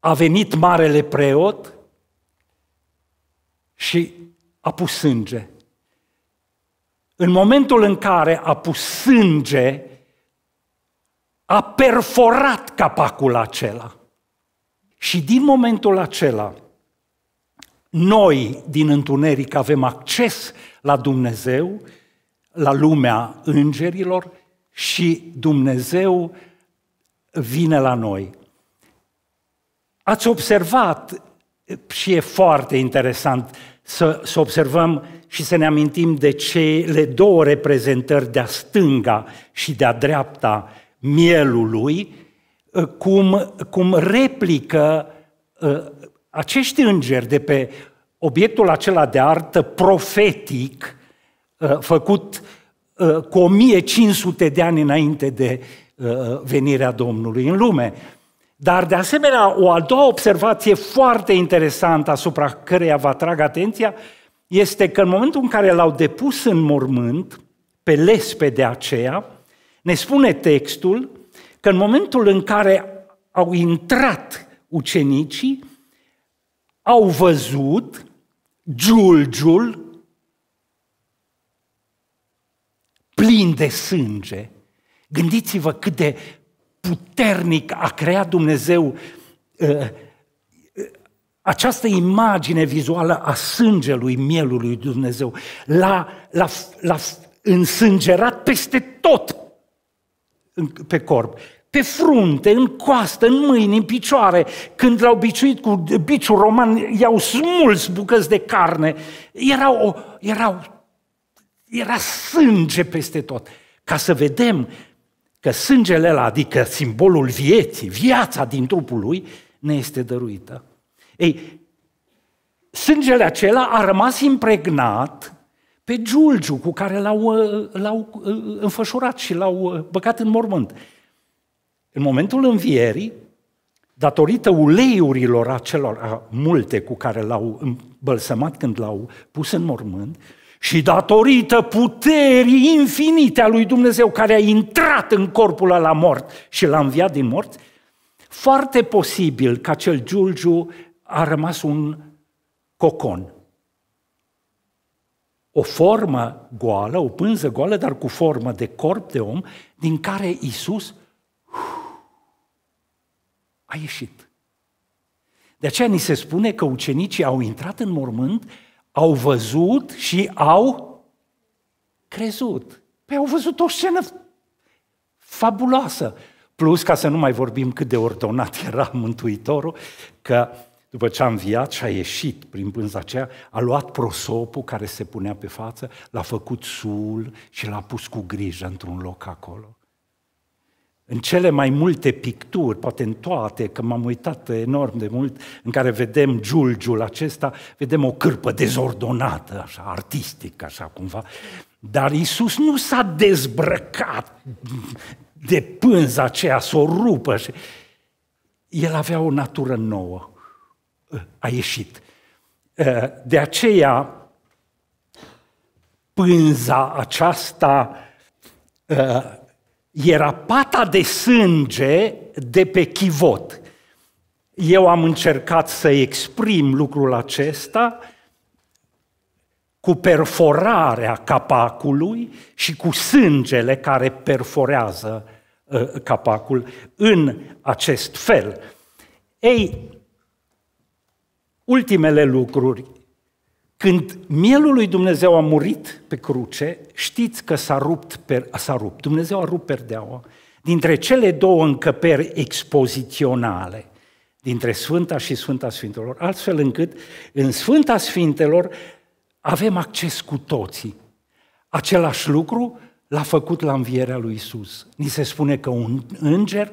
A venit marele preot și a pus sânge. În momentul în care a pus sânge, a perforat capacul acela. Și din momentul acela, noi din întuneric avem acces la Dumnezeu, la lumea îngerilor și Dumnezeu vine la noi. Ați observat, și e foarte interesant să, să observăm și să ne amintim de cele două reprezentări de-a stânga și de-a dreapta mielului, ă, cum, cum replică ă, acești îngeri de pe obiectul acela de artă profetic, ă, făcut cu 1500 de ani înainte de Uh, uh, venirea Domnului în lume. Dar, de asemenea, o a doua observație foarte interesantă asupra căreia vă atrag atenția este că în momentul în care l-au depus în mormânt, pe de aceea, ne spune textul că în momentul în care au intrat ucenicii, au văzut giulgiul plin de sânge Gândiți-vă cât de puternic a creat Dumnezeu uh, uh, această imagine vizuală a sângelui mielului Dumnezeu l-a, l-a, l-a însângerat peste tot pe corp, pe frunte, în coastă, în mâini, în picioare. Când l-au biciuit cu biciul roman, i-au smuls bucăți de carne. Erau, erau, era sânge peste tot. Ca să vedem că sângele ăla, adică simbolul vieții, viața din trupul lui, ne este dăruită. Ei, sângele acela a rămas impregnat pe Giulgiu cu care l-au, ă, l-au ă, înfășurat și l-au ă, băcat în mormânt. În momentul învierii, datorită uleiurilor acelor multe cu care l-au îmbălsămat când l-au pus în mormânt, și datorită puterii infinite a lui Dumnezeu care a intrat în corpul la mort și l-a înviat din mort, foarte posibil că acel giulgiu a rămas un cocon. O formă goală, o pânză goală, dar cu formă de corp de om, din care Isus a ieșit. De aceea ni se spune că ucenicii au intrat în mormânt au văzut și au crezut. Păi au văzut o scenă fabuloasă. Plus, ca să nu mai vorbim cât de ordonat era Mântuitorul, că după ce a înviat și a ieșit prin pânza aceea, a luat prosopul care se punea pe față, l-a făcut sul și l-a pus cu grijă într-un loc acolo. În cele mai multe picturi, poate în toate, că m-am uitat enorm de mult, în care vedem giulgiul acesta, vedem o cârpă dezordonată, așa, artistic, așa cumva. Dar Isus nu s-a dezbrăcat de pânza aceea, să o rupă. El avea o natură nouă. A ieșit. De aceea, pânza aceasta era pata de sânge de pe chivot. Eu am încercat să exprim lucrul acesta cu perforarea capacului și cu sângele care perforează ă, capacul în acest fel. Ei, ultimele lucruri când mielul lui Dumnezeu a murit pe cruce, știți că s-a rupt, per, s-a rupt. Dumnezeu a rupt perdeaua dintre cele două încăperi expoziționale, dintre Sfânta și Sfânta Sfintelor, astfel încât în Sfânta Sfintelor avem acces cu toții. Același lucru l-a făcut la învierea lui Isus. Ni se spune că un înger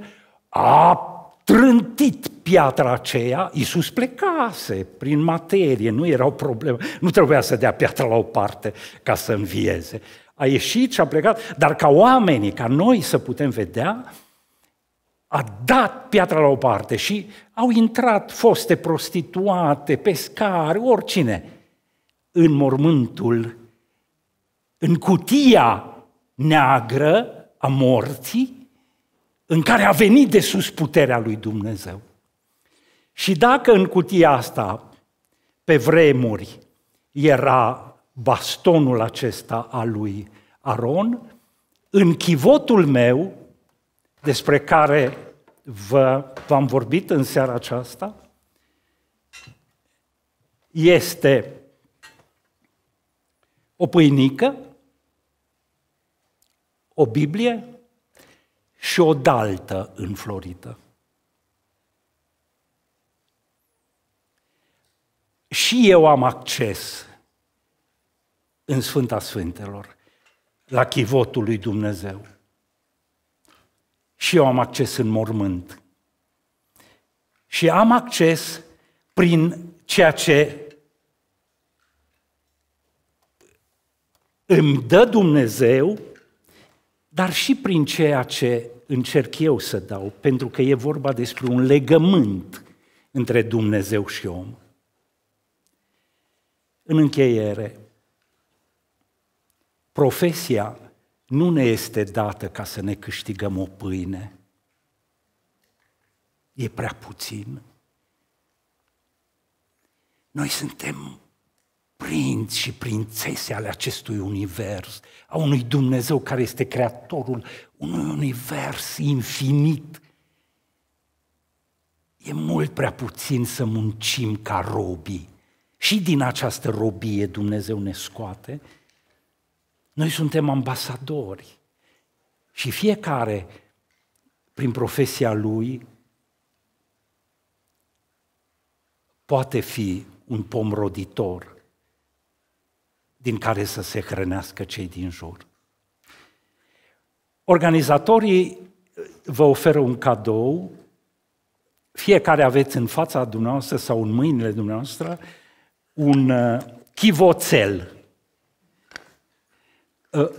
a trântit piatra aceea, Iisus plecase prin materie, nu era o problemă, nu trebuia să dea piatra la o parte ca să învieze. A ieșit și a plecat, dar ca oamenii, ca noi să putem vedea, a dat piatra la o parte și au intrat foste prostituate, pescari, oricine, în mormântul, în cutia neagră a morții, în care a venit de sus puterea lui Dumnezeu. Și dacă în cutia asta, pe vremuri, era bastonul acesta al lui Aron, în chivotul meu, despre care vă, v-am vorbit în seara aceasta, este o pâinică, o Biblie, și o daltă înflorită. Și eu am acces în Sfânta Sfântelor, la chivotul lui Dumnezeu. Și eu am acces în mormânt. Și am acces prin ceea ce îmi dă Dumnezeu, dar și prin ceea ce încerc eu să dau, pentru că e vorba despre un legământ între Dumnezeu și om. În încheiere, profesia nu ne este dată ca să ne câștigăm o pâine. E prea puțin. Noi suntem prinți și prințese ale acestui univers, a unui Dumnezeu care este creatorul unui univers infinit. E mult prea puțin să muncim ca robii. Și din această robie Dumnezeu ne scoate. Noi suntem ambasadori și fiecare, prin profesia lui, poate fi un pom roditor din care să se hrănească cei din jur. Organizatorii uh, vă oferă un cadou, fiecare aveți în fața dumneavoastră sau în mâinile dumneavoastră un uh, chivoțel. Uh,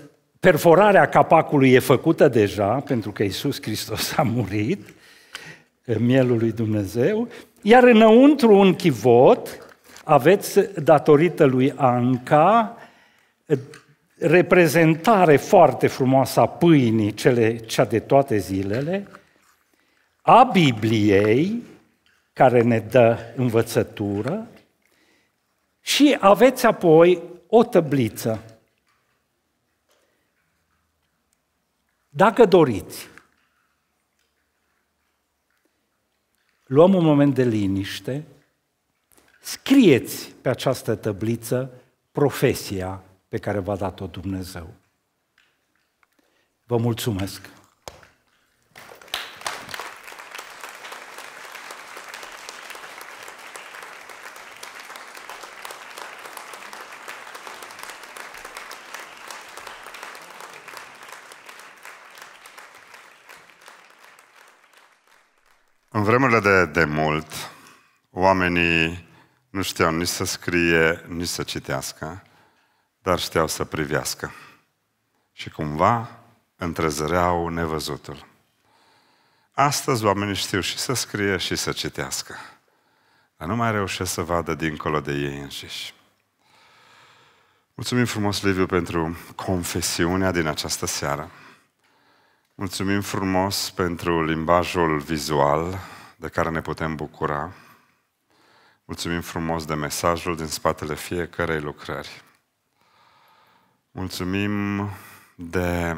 perforarea capacului e făcută deja, pentru că Iisus Hristos a murit, mielul lui Dumnezeu, iar înăuntru un chivot aveți, datorită lui Anca, eh, reprezentare foarte frumoasă a pâinii, cele, cea de toate zilele, a Bibliei, care ne dă învățătură, și aveți apoi o tăbliță. Dacă doriți, luăm un moment de liniște, scrieți pe această tăbliță profesia pe care v-a dat-o Dumnezeu. Vă mulțumesc! În vremurile de mult, oamenii nu știau nici să scrie, nici să citească, dar știau să privească. Și cumva întrezăreau nevăzutul. Astăzi oamenii știu și să scrie și să citească, dar nu mai reușesc să vadă dincolo de ei înșiși. Mulțumim frumos, Liviu, pentru confesiunea din această seară. Mulțumim frumos pentru limbajul vizual de care ne putem bucura, Mulțumim frumos de mesajul din spatele fiecarei lucrări. Mulțumim de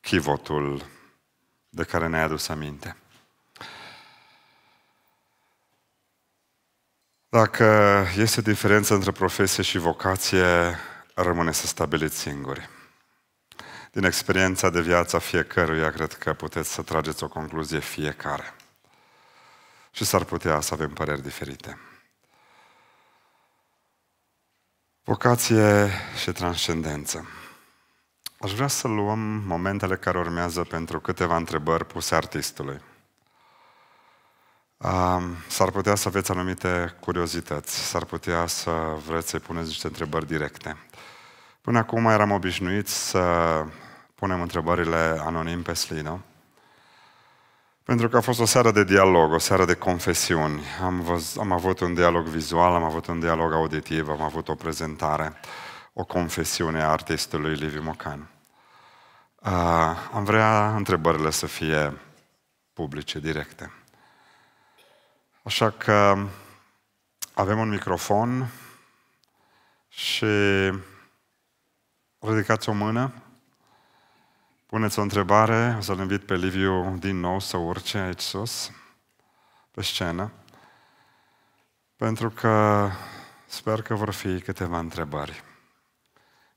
chivotul de care ne-ai adus aminte. Dacă este diferență între profesie și vocație, rămâne să stabiliți singuri. Din experiența de viață a fiecăruia, cred că puteți să trageți o concluzie fiecare și s-ar putea să avem păreri diferite. Vocație și transcendență. Aș vrea să luăm momentele care urmează pentru câteva întrebări puse artistului. S-ar putea să aveți anumite curiozități, s-ar putea să vreți să-i puneți niște întrebări directe. Până acum eram obișnuiți să punem întrebările anonim pe Slino, pentru că a fost o seară de dialog, o seară de confesiuni. Am, văz, am avut un dialog vizual, am avut un dialog auditiv, am avut o prezentare, o confesiune a artistului Liviu Mocan. Uh, am vrea întrebările să fie publice, directe. Așa că avem un microfon și ridicați o mână Puneți o întrebare, o să-l invit pe Liviu din nou să urce aici sus, pe scenă, pentru că sper că vor fi câteva întrebări.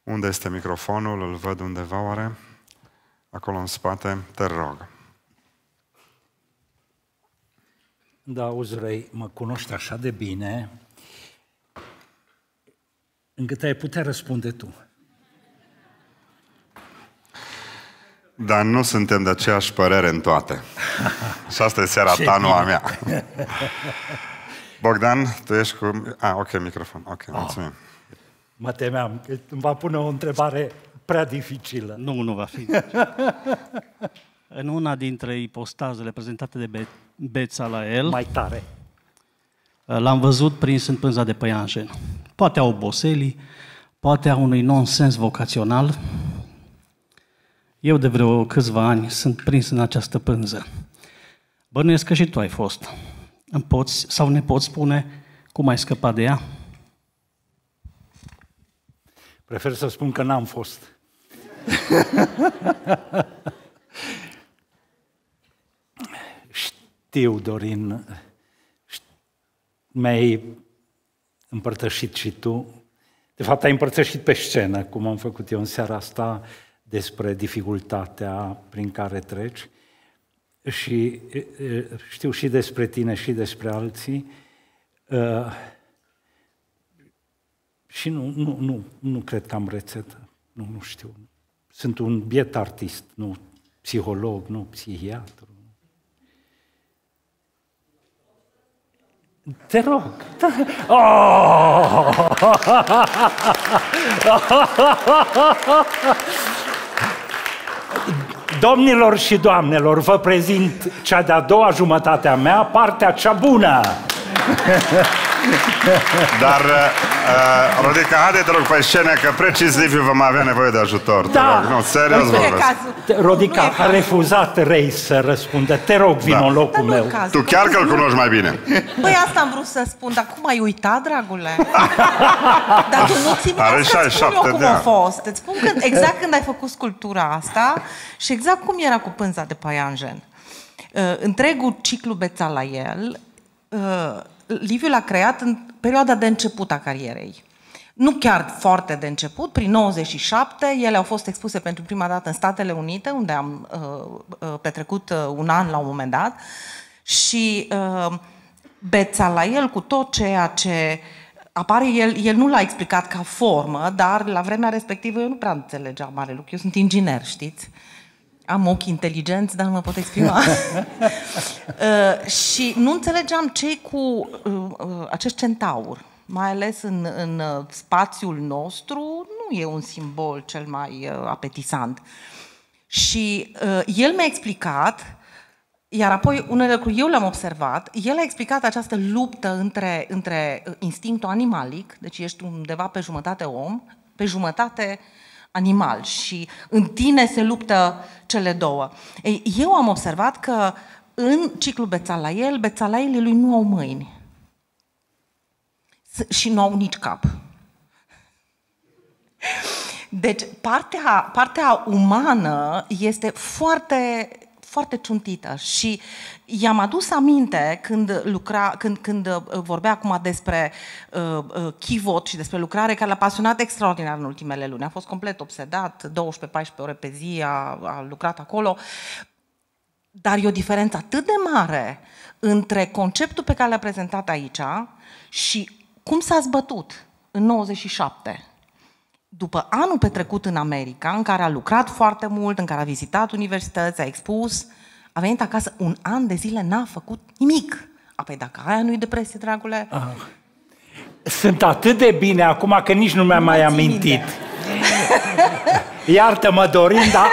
Unde este microfonul? Îl văd undeva oare? Acolo în spate, te rog. Da, uzurei, mă cunoști așa de bine, încât ai putea răspunde tu. Dar nu suntem de aceeași părere în toate. Și asta e seara ta, nu a mea. Bogdan, tu ești cu... Ah, ok, microfon. Ok, ah. mulțumim. Mă temeam că îmi va pune o întrebare prea dificilă. Nu, nu va fi. în una dintre ipostazele prezentate de Be- Beța la el... Mai tare. Uh, l-am văzut prins în pânza de păianjen. Poate a oboselii, poate a unui nonsens vocațional, eu de vreo câțiva ani sunt prins în această pânză. Bănuiesc că și tu ai fost. Îmi poți sau ne poți spune cum ai scăpat de ea? Prefer să spun că n-am fost. Știu, Dorin, mi-ai împărtășit și tu. De fapt, ai împărtășit pe scenă, cum am făcut eu în seara asta, despre dificultatea prin care treci și știu și despre tine și despre alții și nu, nu, nu, nu cred că am rețetă, nu, nu știu. Sunt un biet artist, nu psiholog, nu psihiatru. Te rog. Te... Da. Oh! Domnilor și doamnelor, vă prezint cea de-a doua jumătate a mea, partea cea bună. Dar, uh, uh Rodica, haide, te rog, pe scenă, că precis Liviu vom avea nevoie de ajutor. Da. Te rog. Nu, serios păi, vă Rodica a refuzat Rei să răspundă. Te rog, vino da. în locul meu. Caz. Tu chiar că-l cunoști mai bine. Păi asta am vrut să spun, dar cum ai uitat, dragule? dar tu nu ții minte să spun eu cum a fost. Îți spun când exact când ai făcut sculptura asta și exact cum era cu pânza de paianjen. Uh, întregul ciclu beța la el uh, Liviu l-a creat în perioada de început a carierei. Nu chiar foarte de început, prin 97, ele au fost expuse pentru prima dată în Statele Unite, unde am uh, uh petrecut uh, un an la un moment dat, și uh, beța la el cu tot ceea ce apare, el, el nu l-a explicat ca formă, dar la vremea respectivă eu nu prea înțelegeam mare lucru, eu sunt inginer, știți? Uh, am ochi inteligenți, dar nu mă pot exprima. uh, și nu înțelegeam ce cu uh, uh, acest centaur, mai ales în, în uh, spațiul nostru, nu e un simbol cel mai uh, apetisant. Și uh, el mi-a explicat, iar apoi unele lucruri eu le-am observat, el a explicat această luptă între, între uh, instinctul animalic, deci ești undeva pe jumătate om, pe jumătate uh, animal și în tine se luptă cele două. Ei, eu am observat că în ciclul Bețalaiel, Bețalaelii lui nu au mâini și nu au nici cap. Deci, partea, partea umană este foarte foarte ciuntită și i-am adus aminte când, lucra, când, când uh, vorbea acum despre uh, uh, chivot și despre lucrare care l-a pasionat extraordinar în ultimele luni. A fost complet obsedat, 12-14 ore pe zi a, a lucrat acolo. Dar e o diferență atât de mare între conceptul pe care l-a prezentat aici și cum s-a zbătut în 97 după anul petrecut în America, în care a lucrat foarte mult, în care a vizitat universități, a expus, a venit acasă un an de zile, n-a făcut nimic. Apoi dacă aia nu-i depresie, dragule... Ah. Sunt atât de bine acum că nici nu mi-am mai amintit. Iartă-mă, Dorin, dar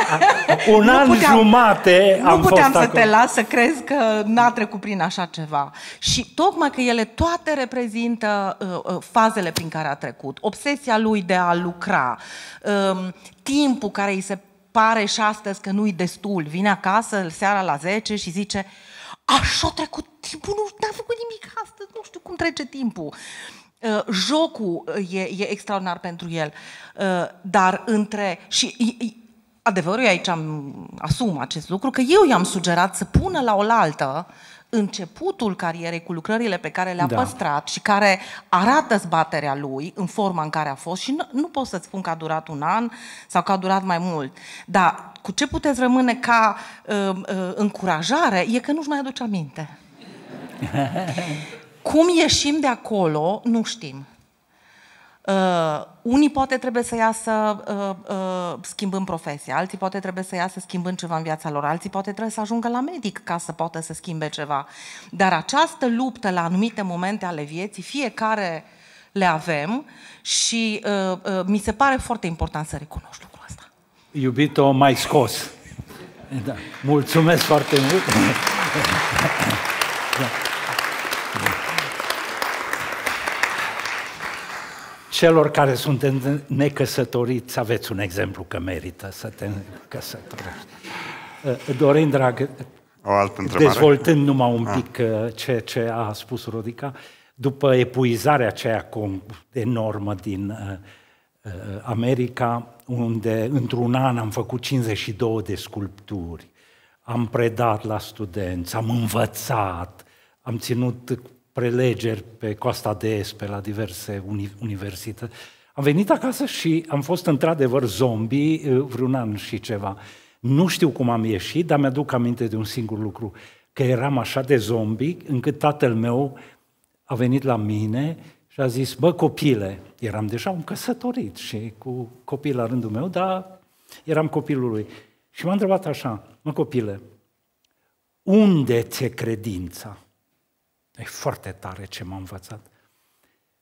un nu an puteam, jumate am Nu puteam fost să acolo. te las să crezi că n-a trecut prin așa ceva. Și tocmai că ele toate reprezintă uh, uh fazele prin care a trecut. Obsesia lui de a lucra, uh, timpul care îi se pare și astăzi că nu-i destul. Vine acasă seara la 10 și zice Așa a trecut timpul, nu n-a făcut nimic astăzi, nu știu cum trece timpul. Uh, Uh, jocul uh, e, e extraordinar pentru el, uh, dar între... și adevărul aici am, asum acest lucru, că eu i-am sugerat să pună la oaltă începutul carierei cu lucrările pe care le-a da. păstrat și care arată zbaterea lui în forma în care a fost și nu, nu pot să-ți spun că a durat un an sau că a durat mai mult, dar cu ce puteți rămâne ca uh, uh, încurajare e că nu-și mai aduce aminte. Cum ieșim de acolo, nu știm. Uh, unii poate trebuie să iasă uh, uh, schimbând profesia, alții poate trebuie să iasă schimbând ceva în viața lor, alții poate trebuie să ajungă la medic ca să poată să schimbe ceva. Dar această luptă la anumite momente ale vieții, fiecare le avem și uh, uh, mi se pare foarte important să recunoști lucrul ăsta. Iubito, mai scos! Da. Mulțumesc foarte mult! da. Celor care sunt necăsătoriți, aveți un exemplu că merită să te căsătorești. Uh, Dorin, drag, o altă întrebare. dezvoltând numai un ah. pic a. Uh, ce, ce a spus Rodica, după epuizarea aceea enormă din uh, America, unde într-un an am făcut 52 de sculpturi, am predat la studenți, am învățat, am ținut prelegeri pe coasta de est, pe la diverse uni- universități. Am venit acasă și am fost într-adevăr zombi eh, vreun an și ceva. Nu știu cum am ieșit, dar mi-aduc aminte de un singur lucru, că eram așa de zombi încât tatăl meu a venit la mine și a zis, bă copile, eram deja un căsătorit și cu copil la rândul meu, dar eram copilul lui. Și m-a întrebat așa, mă copile, unde ți-e credința? E foarte tare ce m-a învățat.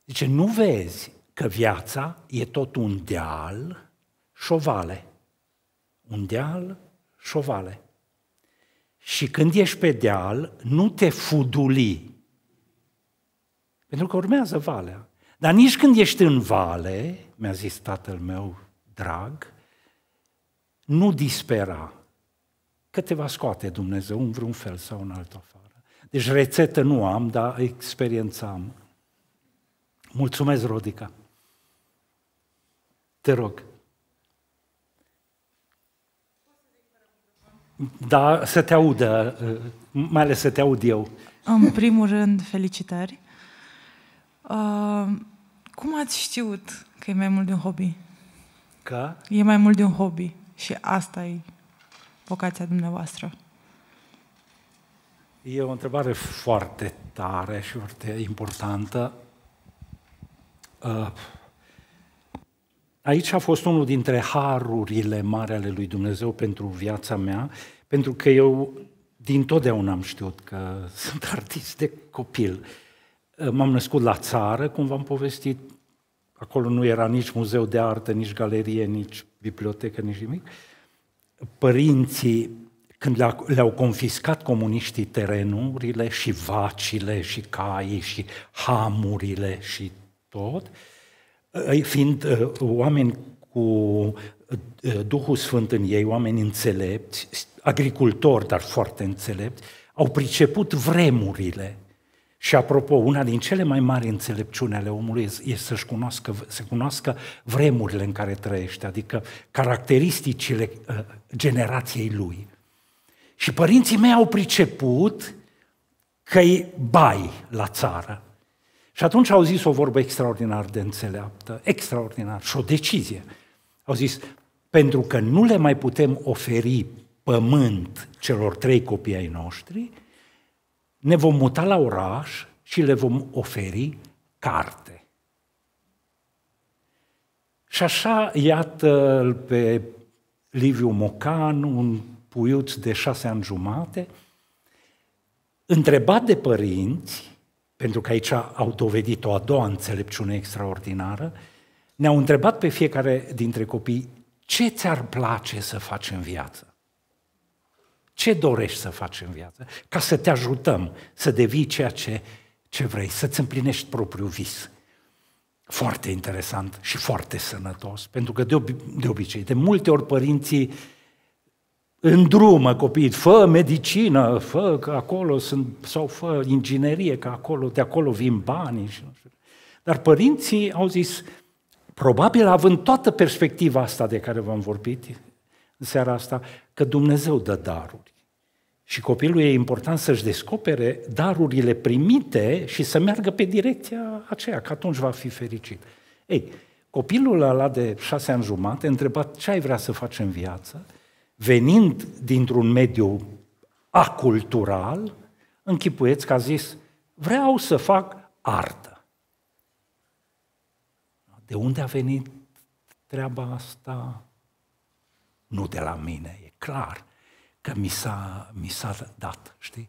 Zice, nu vezi că viața e tot un deal și vale. Un deal și o vale. Și când ești pe deal, nu te fuduli. Pentru că urmează valea. Dar nici când ești în vale, mi-a zis tatăl meu drag, nu dispera că te va scoate Dumnezeu în vreun fel sau în altul afară. Deci rețetă nu am, dar experiența am. Mulțumesc, Rodica. Te rog. Da, să te audă, uh, mai ales să te aud eu. În primul rând, felicitări. Uh, cum ați știut că e mai mult de un hobby? Că? E mai mult de un hobby și asta e vocația dumneavoastră. E o întrebare foarte tare și foarte importantă. Uh, aici a fost unul dintre harurile mari ale lui Dumnezeu pentru viața mea, pentru că eu din totdeauna am știut că sunt artist de copil. Uh, m-am născut la țară, cum v-am povestit, acolo nu era nici muzeu de artă, nici galerie, nici bibliotecă, nici nimic. Părinții când le-au confiscat comuniștii terenurile și vacile și caii și hamurile și tot, ă, ă, fiind ă, oameni cu Duhul Sfânt în ei, oameni înțelepți, agricultori, dar foarte înțelepți, au priceput vremurile. Și apropo, una din cele mai mari înțelepciuni ale omului este să-și cunoască, să cunoască vremurile în care trăiește, adică caracteristicile generației lui. Și părinții mei au priceput că e bai la țară. Și atunci au zis o vorbă extraordinar de înțeleaptă, extraordinar, și o decizie. Au zis, pentru că nu le mai putem oferi pământ celor trei copii ai noștri, ne vom muta la oraș și le vom oferi carte. Și așa, iată-l pe Liviu Mocan, un puiuț de șase ani jumate, întrebat de părinți, pentru că aici au dovedit o a doua înțelepciune extraordinară, ne-au întrebat pe fiecare dintre copii ce ți-ar place să faci în viață. Ce dorești să faci în viață? Ca să te ajutăm să devii ceea ce, ce vrei, să-ți împlinești propriul vis. Foarte interesant și foarte sănătos, pentru că de, obi- de obicei, de multe ori părinții uh, îndrumă copiii, fă medicină, fă că acolo sunt, sau fă inginerie, că acolo, de acolo vin banii. Și nu știu. Dar părinții au zis, probabil având toată perspectiva asta de care v-am vorbit în seara asta, că Dumnezeu dă daruri. Și copilul e important să-și descopere darurile primite și să meargă pe direcția aceea, că atunci va fi fericit. Ei, copilul ăla de șase ani jumate, întrebat ce ai vrea să faci în viață, venind dintr-un mediu acultural, închipuieți că a zis, vreau să fac artă. De unde a venit treaba asta? Nu de la mine, e clar că mi s-a, mi s-a dat, știi?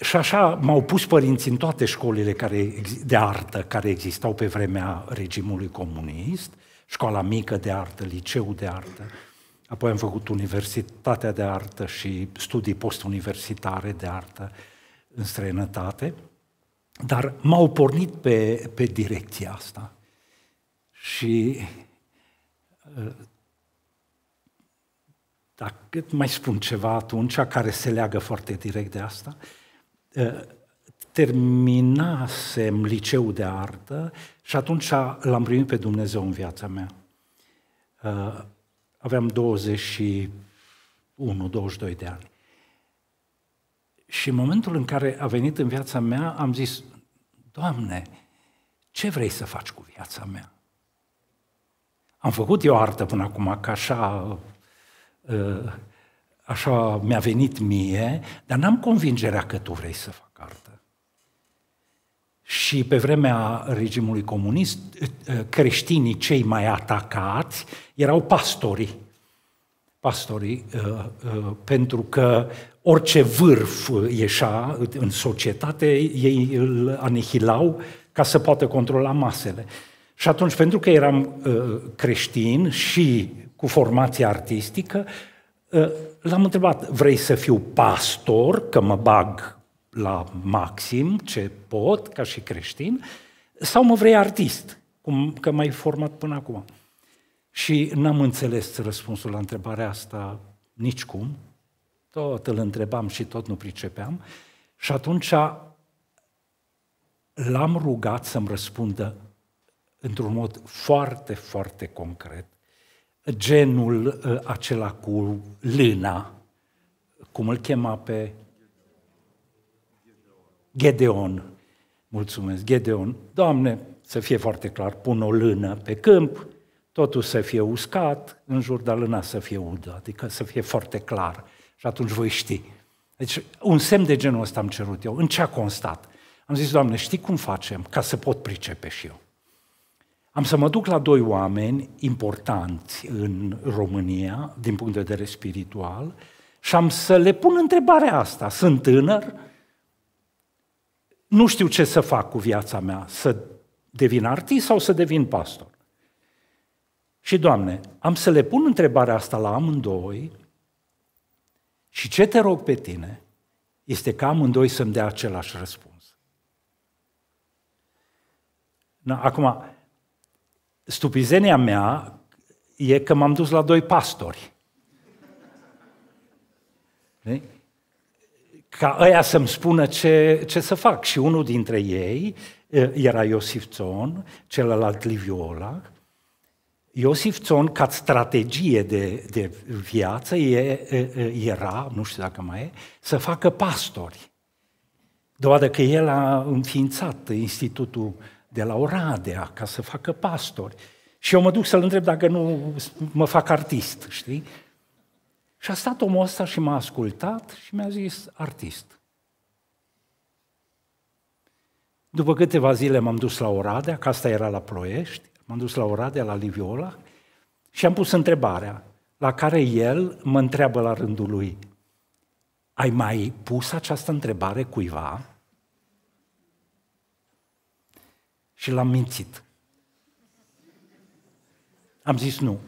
Și așa m-au pus părinții în toate școlile care, de artă care existau pe vremea regimului comunist, școala mică de artă, liceu de artă, Apoi am făcut Universitatea de Artă și studii postuniversitare de artă în străinătate, dar m-au pornit pe, pe direcția asta. Și uh, dacă mai spun ceva atunci, care se leagă foarte direct de asta, uh, terminasem liceul de artă și atunci l-am primit pe Dumnezeu în viața mea. Uh, aveam 21-22 de ani. Și în momentul în care a venit în viața mea, am zis, Doamne, ce vrei să faci cu viața mea? Am făcut eu artă până acum, că așa, uh, așa mi-a venit mie, dar n-am convingerea că tu vrei să fac. Și pe vremea regimului comunist, eh, creștinii cei mai atacați erau pastorii. Pastorii, eh, eh, pentru că orice vârf ieșea în societate, ei îl anihilau ca să poată controla masele. Și atunci, pentru că eram creștin și cu formație artistică, l-am întrebat, vrei să fiu pastor, că mă bag la maxim ce pot ca și creștin, sau mă vrei artist, cum că m-ai format până acum. Și n-am înțeles răspunsul la întrebarea asta nicicum, tot îl întrebam și tot nu pricepeam, și atunci l-am rugat să-mi răspundă într-un mod foarte, foarte concret, genul ă, acela cu lâna, cum îl chema pe Gedeon, mulțumesc, Gedeon, Doamne, să fie foarte clar, pun o lână pe câmp, totul să fie uscat, în jur de lâna să fie udă, adică să fie foarte clar și atunci voi ști. Deci un semn de genul ăsta am cerut eu. În ce a constat? Am zis, Doamne, știi cum facem ca să pot pricepe și eu? Am să mă duc la doi oameni importanți în România, din punct de vedere spiritual, și am să le pun întrebarea asta. Sunt tânăr, nu știu ce să fac cu viața mea, să devin artist sau să devin pastor. Și, Doamne, am să le pun întrebarea asta la amândoi și ce te rog pe tine este ca amândoi să-mi dea același răspuns. Na, acum, stupizenia mea e că m-am dus la doi pastori. De? ca ăia să-mi spună ce, ce să fac. Și unul dintre ei era Iosif Țon, celălalt Liviu Olac. Iosif Țon, ca strategie de, de viață, e, era, nu știu dacă mai e, să facă pastori. Dovadă că el a înființat institutul de la Oradea ca să facă pastori. Și eu mă duc să-l întreb dacă nu mă fac artist, știi? Și a stat omul ăsta și m-a ascultat și mi-a zis, artist. După câteva zile m-am dus la Oradea, că asta era la Ploiești, m-am dus la Oradea, la Liviola, și am pus întrebarea, la care el mă întreabă la rândul lui, ai mai pus această întrebare cuiva? Și l-am mințit. Am zis nu.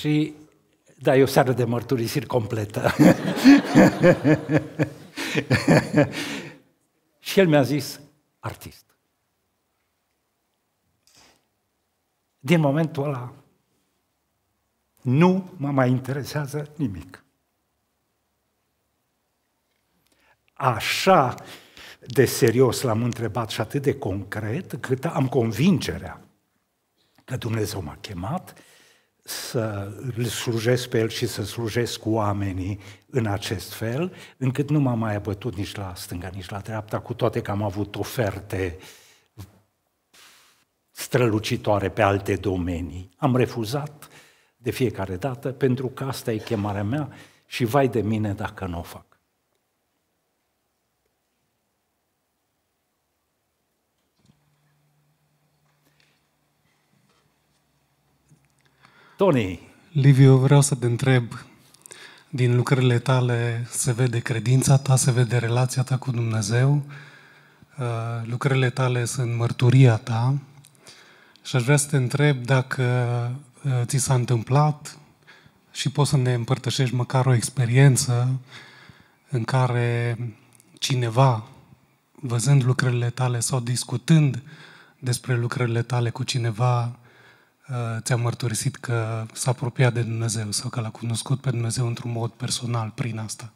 Și, da, e o seară de mărturisiri completă. și el mi-a zis, artist. Din momentul ăla, nu mă mai interesează nimic. Așa de serios l-am întrebat și atât de concret, cât am convingerea că Dumnezeu m-a chemat să îl slujesc pe el și să slujesc cu oamenii în acest fel, încât nu m-am mai abătut nici la stânga, nici la dreapta, cu toate că am avut oferte strălucitoare pe alte domenii. Am refuzat de fiecare dată, pentru că asta e chemarea mea și vai de mine dacă nu o fac. Tony. Liviu, vreau să te întreb, din lucrările tale se vede credința ta, se vede relația ta cu Dumnezeu, uh, lucrările tale sunt mărturia ta și aș vrea să te întreb dacă uh, ți s-a întâmplat și poți să ne împărtășești măcar o experiență în care cineva, văzând lucrările tale sau discutând despre lucrările tale cu cineva, Eh, ți-a mărturisit că s-a apropiat de Dumnezeu sau că l-a cunoscut pe Dumnezeu într-un mod personal prin asta?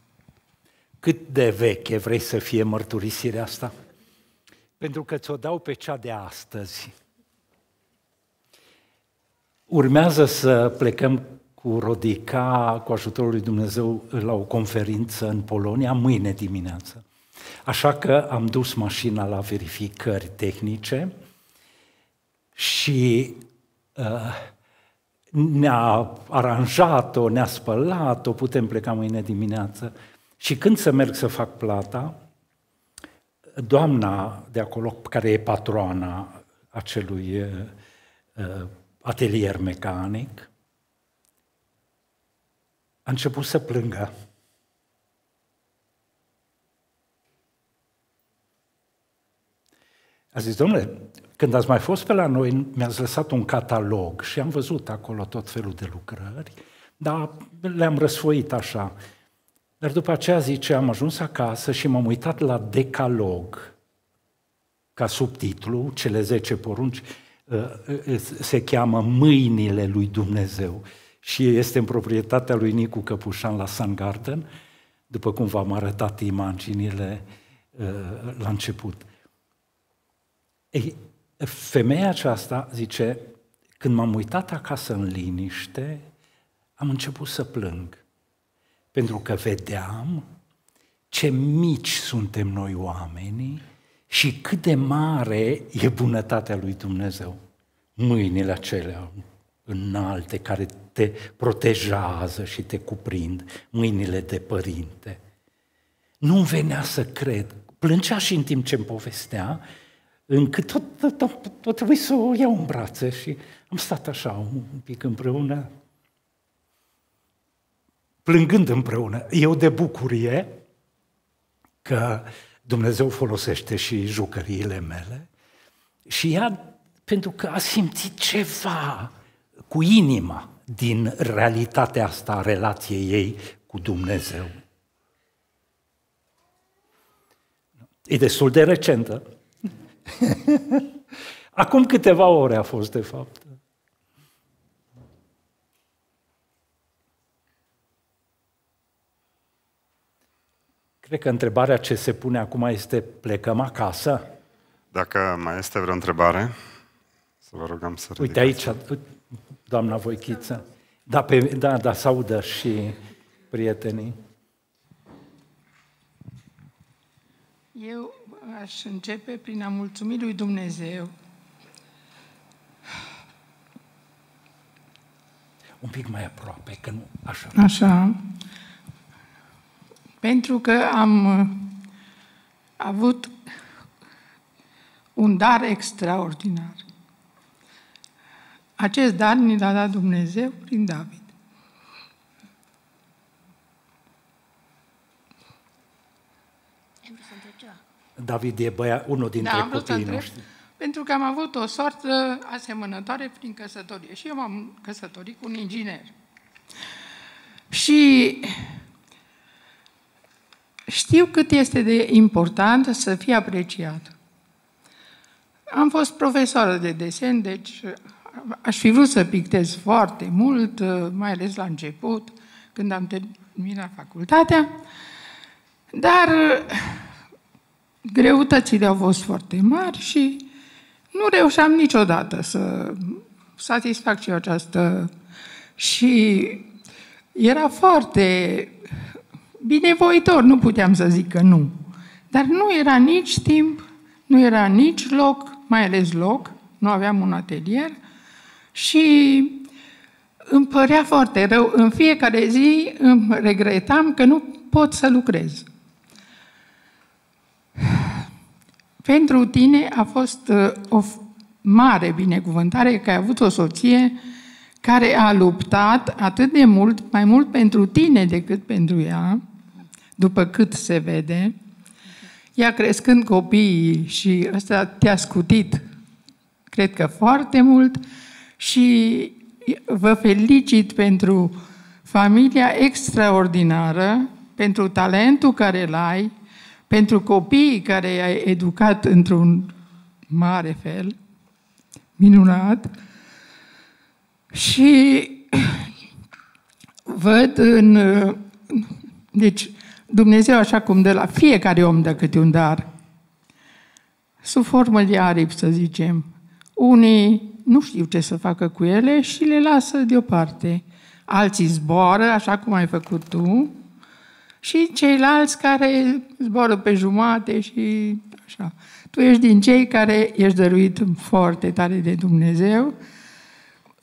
Cât de veche vrei să fie mărturisirea asta? Pentru că ți-o dau pe cea de astăzi. Urmează să plecăm cu Rodica, cu ajutorul lui Dumnezeu, la o conferință în Polonia, mâine dimineață. Așa că am dus mașina la verificări tehnice și Uh, ne-a aranjat-o, ne-a spălat-o, putem pleca mâine dimineață. Și când să merg să fac plata, doamna de acolo, care e patroana acelui uh, uh, atelier mecanic, a început să plângă. A zis, domnule, când ați mai fost pe la noi, mi-ați lăsat un catalog și am văzut acolo tot felul de lucrări, dar le-am răsfoit așa. Dar după aceea zice, am ajuns acasă și m-am uitat la decalog, ca subtitlu, cele 10 porunci, ă, ă, ă, se cheamă Mâinile lui Dumnezeu și este în proprietatea lui Nicu Căpușan la Sun Garden, după cum v-am arătat imaginile la început. Ei, Femeia aceasta zice, când m-am uitat acasă în liniște, am început să plâng, pentru că vedeam ce mici suntem noi oamenii și cât de mare e bunătatea lui Dumnezeu. Mâinile acelea înalte care te protejează și te cuprind, mâinile de părinte. Nu venea să cred. Plângea și în timp ce îmi povestea încât tot, tot, tot, tot trebuie să o iau în brațe și am stat așa un pic împreună, plângând împreună. Eu de bucurie că Dumnezeu folosește și jucăriile mele și ea pentru că a simțit ceva cu inima din realitatea asta a relației ei cu Dumnezeu. E destul de recentă, Acum câteva ore a fost, de fapt. Cred că întrebarea ce se pune acum este plecăm acasă? Dacă mai este vreo întrebare, să vă rugăm să ridicați. Uite aici, doamna Voichiță. Da, pe, da, da, se audă și prietenii. Eu aș începe prin a mulțumi lui Dumnezeu. Un pic mai aproape, că nu așa. Așa. Pentru că am uh, avut un dar extraordinar. Acest dar ni l-a dat Dumnezeu prin David. David e băia, unul da, dintre da, copiii noștri. Pentru că am avut o soartă asemănătoare prin căsătorie și eu m-am căsătorit cu un inginer. Și știu cât este de important să fie apreciat. Am fost profesoară de desen, deci uh, aș fi vrut să pictez foarte mult, uh, mai ales la început, când am terminat facultatea, dar uh, greutățile au fost foarte mari și nu reușeam niciodată să satisfac eu această... Și era foarte binevoitor, nu puteam să zic că nu. Dar nu era nici timp, nu era nici loc, mai ales loc, nu aveam un atelier și îmi părea foarte rău. În fiecare zi îmi regretam că nu pot să lucrez. Pentru tine a fost uh, o mare binecuvântare că ai avut o soție care a luptat atât de mult, mai mult pentru tine decât pentru ea, după cât se vede, ea crescând copiii și ăsta te-a scutit, cred că foarte mult, și vă felicit pentru familia extraordinară, pentru talentul care îl ai pentru copiii care i-ai educat într-un mare fel, minunat, și văd în... Deci, Dumnezeu așa cum de la fiecare om dă câte un dar, sub formă de aripi, să zicem. Unii nu știu ce să facă cu ele și le lasă deoparte. Alții zboară, așa cum ai făcut tu, și ceilalți care zboară pe jumate și așa. Tu ești din cei care ești dăruit foarte tare de Dumnezeu.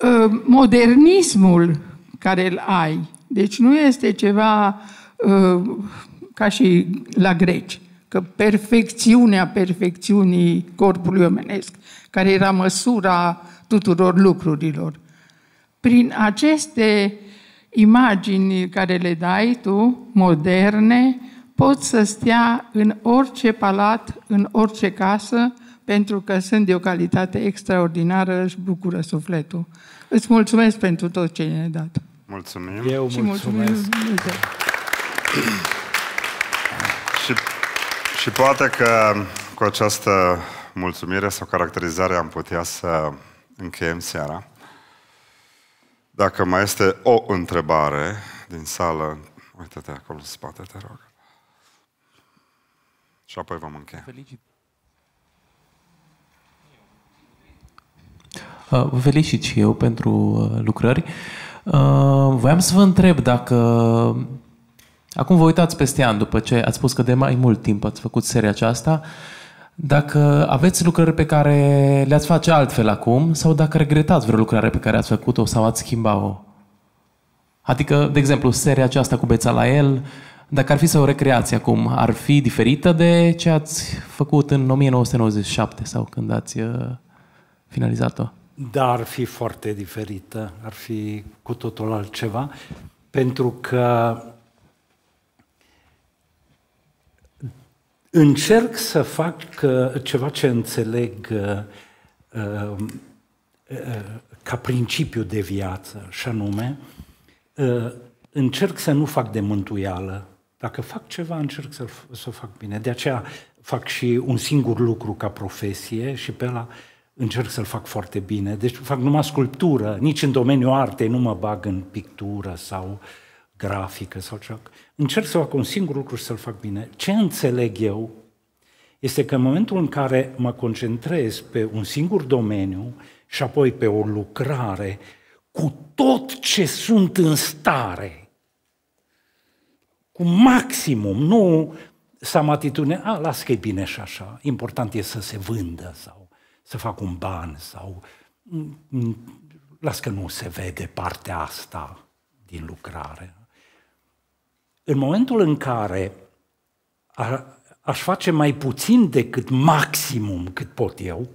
Ă, modernismul care îl ai, deci nu este ceva ă, ca și la greci, că perfecțiunea perfecțiunii corpului omenesc, care era măsura tuturor lucrurilor. Prin aceste uh, Imagini care le dai tu, moderne, pot să stea în orice palat, în orice casă, pentru că sunt de o calitate extraordinară și bucură sufletul. Îți mulțumesc pentru tot ce ne-ai dat. Mulțumim. Eu și mulțumesc. mulțumesc. și, și poate că cu această mulțumire sau caracterizare am putea să încheiem seara. Dacă mai este o întrebare din sală, uite te acolo în spate, te rog. Și apoi vom încheia. Felicit. Uh, vă felicit și eu pentru uh, lucrări. Uh, voiam să vă întreb dacă... Acum vă uitați peste an după ce ați spus că de mai mult timp ați făcut seria aceasta. Uh, dacă aveți lucrări pe care le-ați face altfel acum sau dacă regretați vreo lucrare pe care ați făcut-o sau ați schimba o Adică, de exemplu, seria aceasta cu beța la el, dacă ar fi să o recreați acum, ar fi diferită de ce ați făcut în 1997 sau când ați uh, finalizat-o? Da, ar fi foarte diferită, ar fi cu totul altceva, pentru că Încerc să fac uh, ceva ce înțeleg uh, um, uh, ca principiu de viață, și anume, încerc să nu fac de mântuială. Dacă fac ceva, încerc să, o fac bine. De aceea fac și un singur lucru ca profesie și pe la încerc să-l fac foarte bine. Deci fac numai sculptură, nici în domeniul artei nu mă bag în pictură sau uh, grafică sau ceva. Încerc să fac un singur lucru și să-l fac bine. Ce înțeleg eu este că în momentul în care mă concentrez pe un singur domeniu și apoi pe o lucrare, cu tot ce sunt în stare, cu maximum, nu să am atitudine, a, las că e bine și așa, important e să se vândă sau să fac un ban sau mm, mm, las că nu se vede partea asta din lucrare. În momentul în care a, aș face mai puțin decât maximum cât pot eu,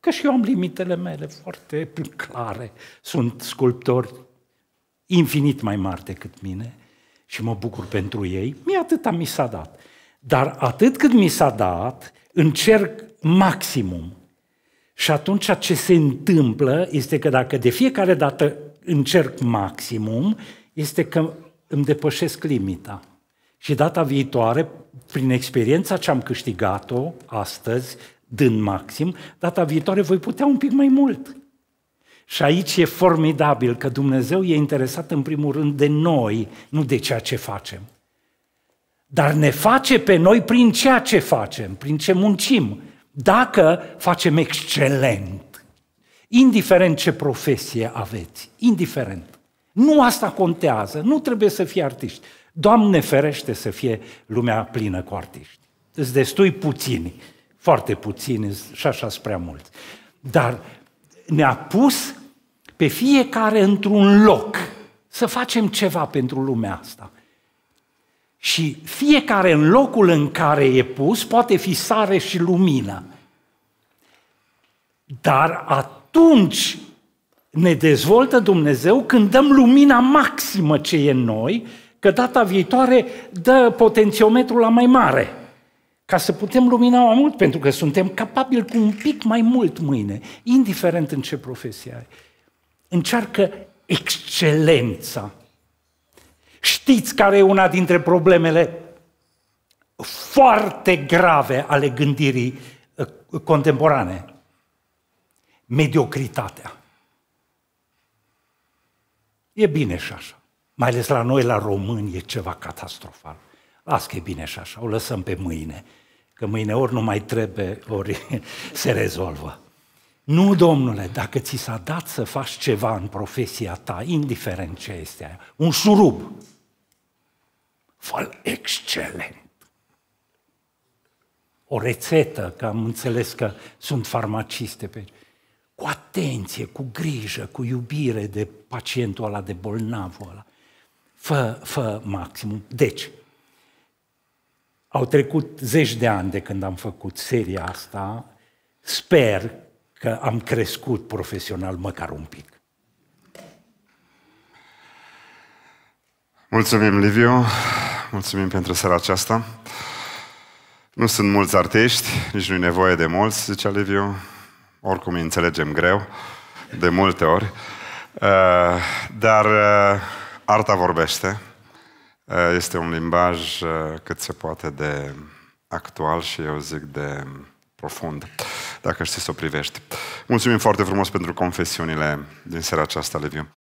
că și eu am limitele mele foarte clare, sunt sculptori infinit mai mari decât mine și mă bucur pentru ei, mi atât mi s-a dat. Dar atât cât mi s-a dat, încerc maximum. Și atunci ce se întâmplă este că dacă de fiecare dată încerc maximum, este că îmi depășesc limita. Și data viitoare, prin experiența ce am câștigat-o astăzi, dând maxim, data viitoare voi putea un pic mai mult. Și aici e formidabil că Dumnezeu e interesat în primul rând de noi, nu de ceea ce facem. Dar ne face pe noi prin ceea ce facem, prin ce muncim. Dacă facem excelent, indiferent ce profesie aveți, indiferent. Nu asta contează, nu trebuie să fie artiști. Doamne ferește să fie lumea plină cu artiști. Sunt destui puțini, foarte puțini și așa prea mulți. Dar ne-a pus pe fiecare într-un loc să facem ceva pentru lumea asta. Și fiecare în locul în care e pus poate fi sare și lumină. Dar atunci ne dezvoltă Dumnezeu când dăm lumina maximă ce e în noi, că data viitoare dă potențiometrul la mai mare, ca să putem lumina mai mult, pentru că suntem capabili cu un pic mai mult mâine, indiferent în ce profesie ai. Încearcă excelența. Știți care e una dintre problemele foarte grave ale gândirii eh, contemporane? Mediocritatea. E bine și așa. Mai ales la noi, la români, e ceva catastrofal. Las că e bine și așa, o lăsăm pe mâine. Că mâine ori nu mai trebuie, ori se rezolvă. Nu, domnule, dacă ți s-a dat să faci ceva în profesia ta, indiferent ce este aia, un șurub, fă excelent. O rețetă, că am înțeles că sunt farmaciste pe aici cu atenție, cu grijă, cu iubire de pacientul ăla, de bolnavul ăla. Fă, fă maximum. Deci, au trecut zeci de ani de când am făcut seria asta, sper că am crescut profesional măcar un pic. Mulțumim, Liviu, mulțumim pentru seara aceasta. Nu sunt mulți artiști, nici nu-i nevoie de mulți, zicea Liviu oricum îi înțelegem greu, de multe ori. Eh, dar eh, arta vorbește. Eh, este un limbaj cât se poate de actual și eu zic de profund, dacă știi să o privești. Mulțumim foarte frumos pentru confesiunile din seara aceasta, Liviu.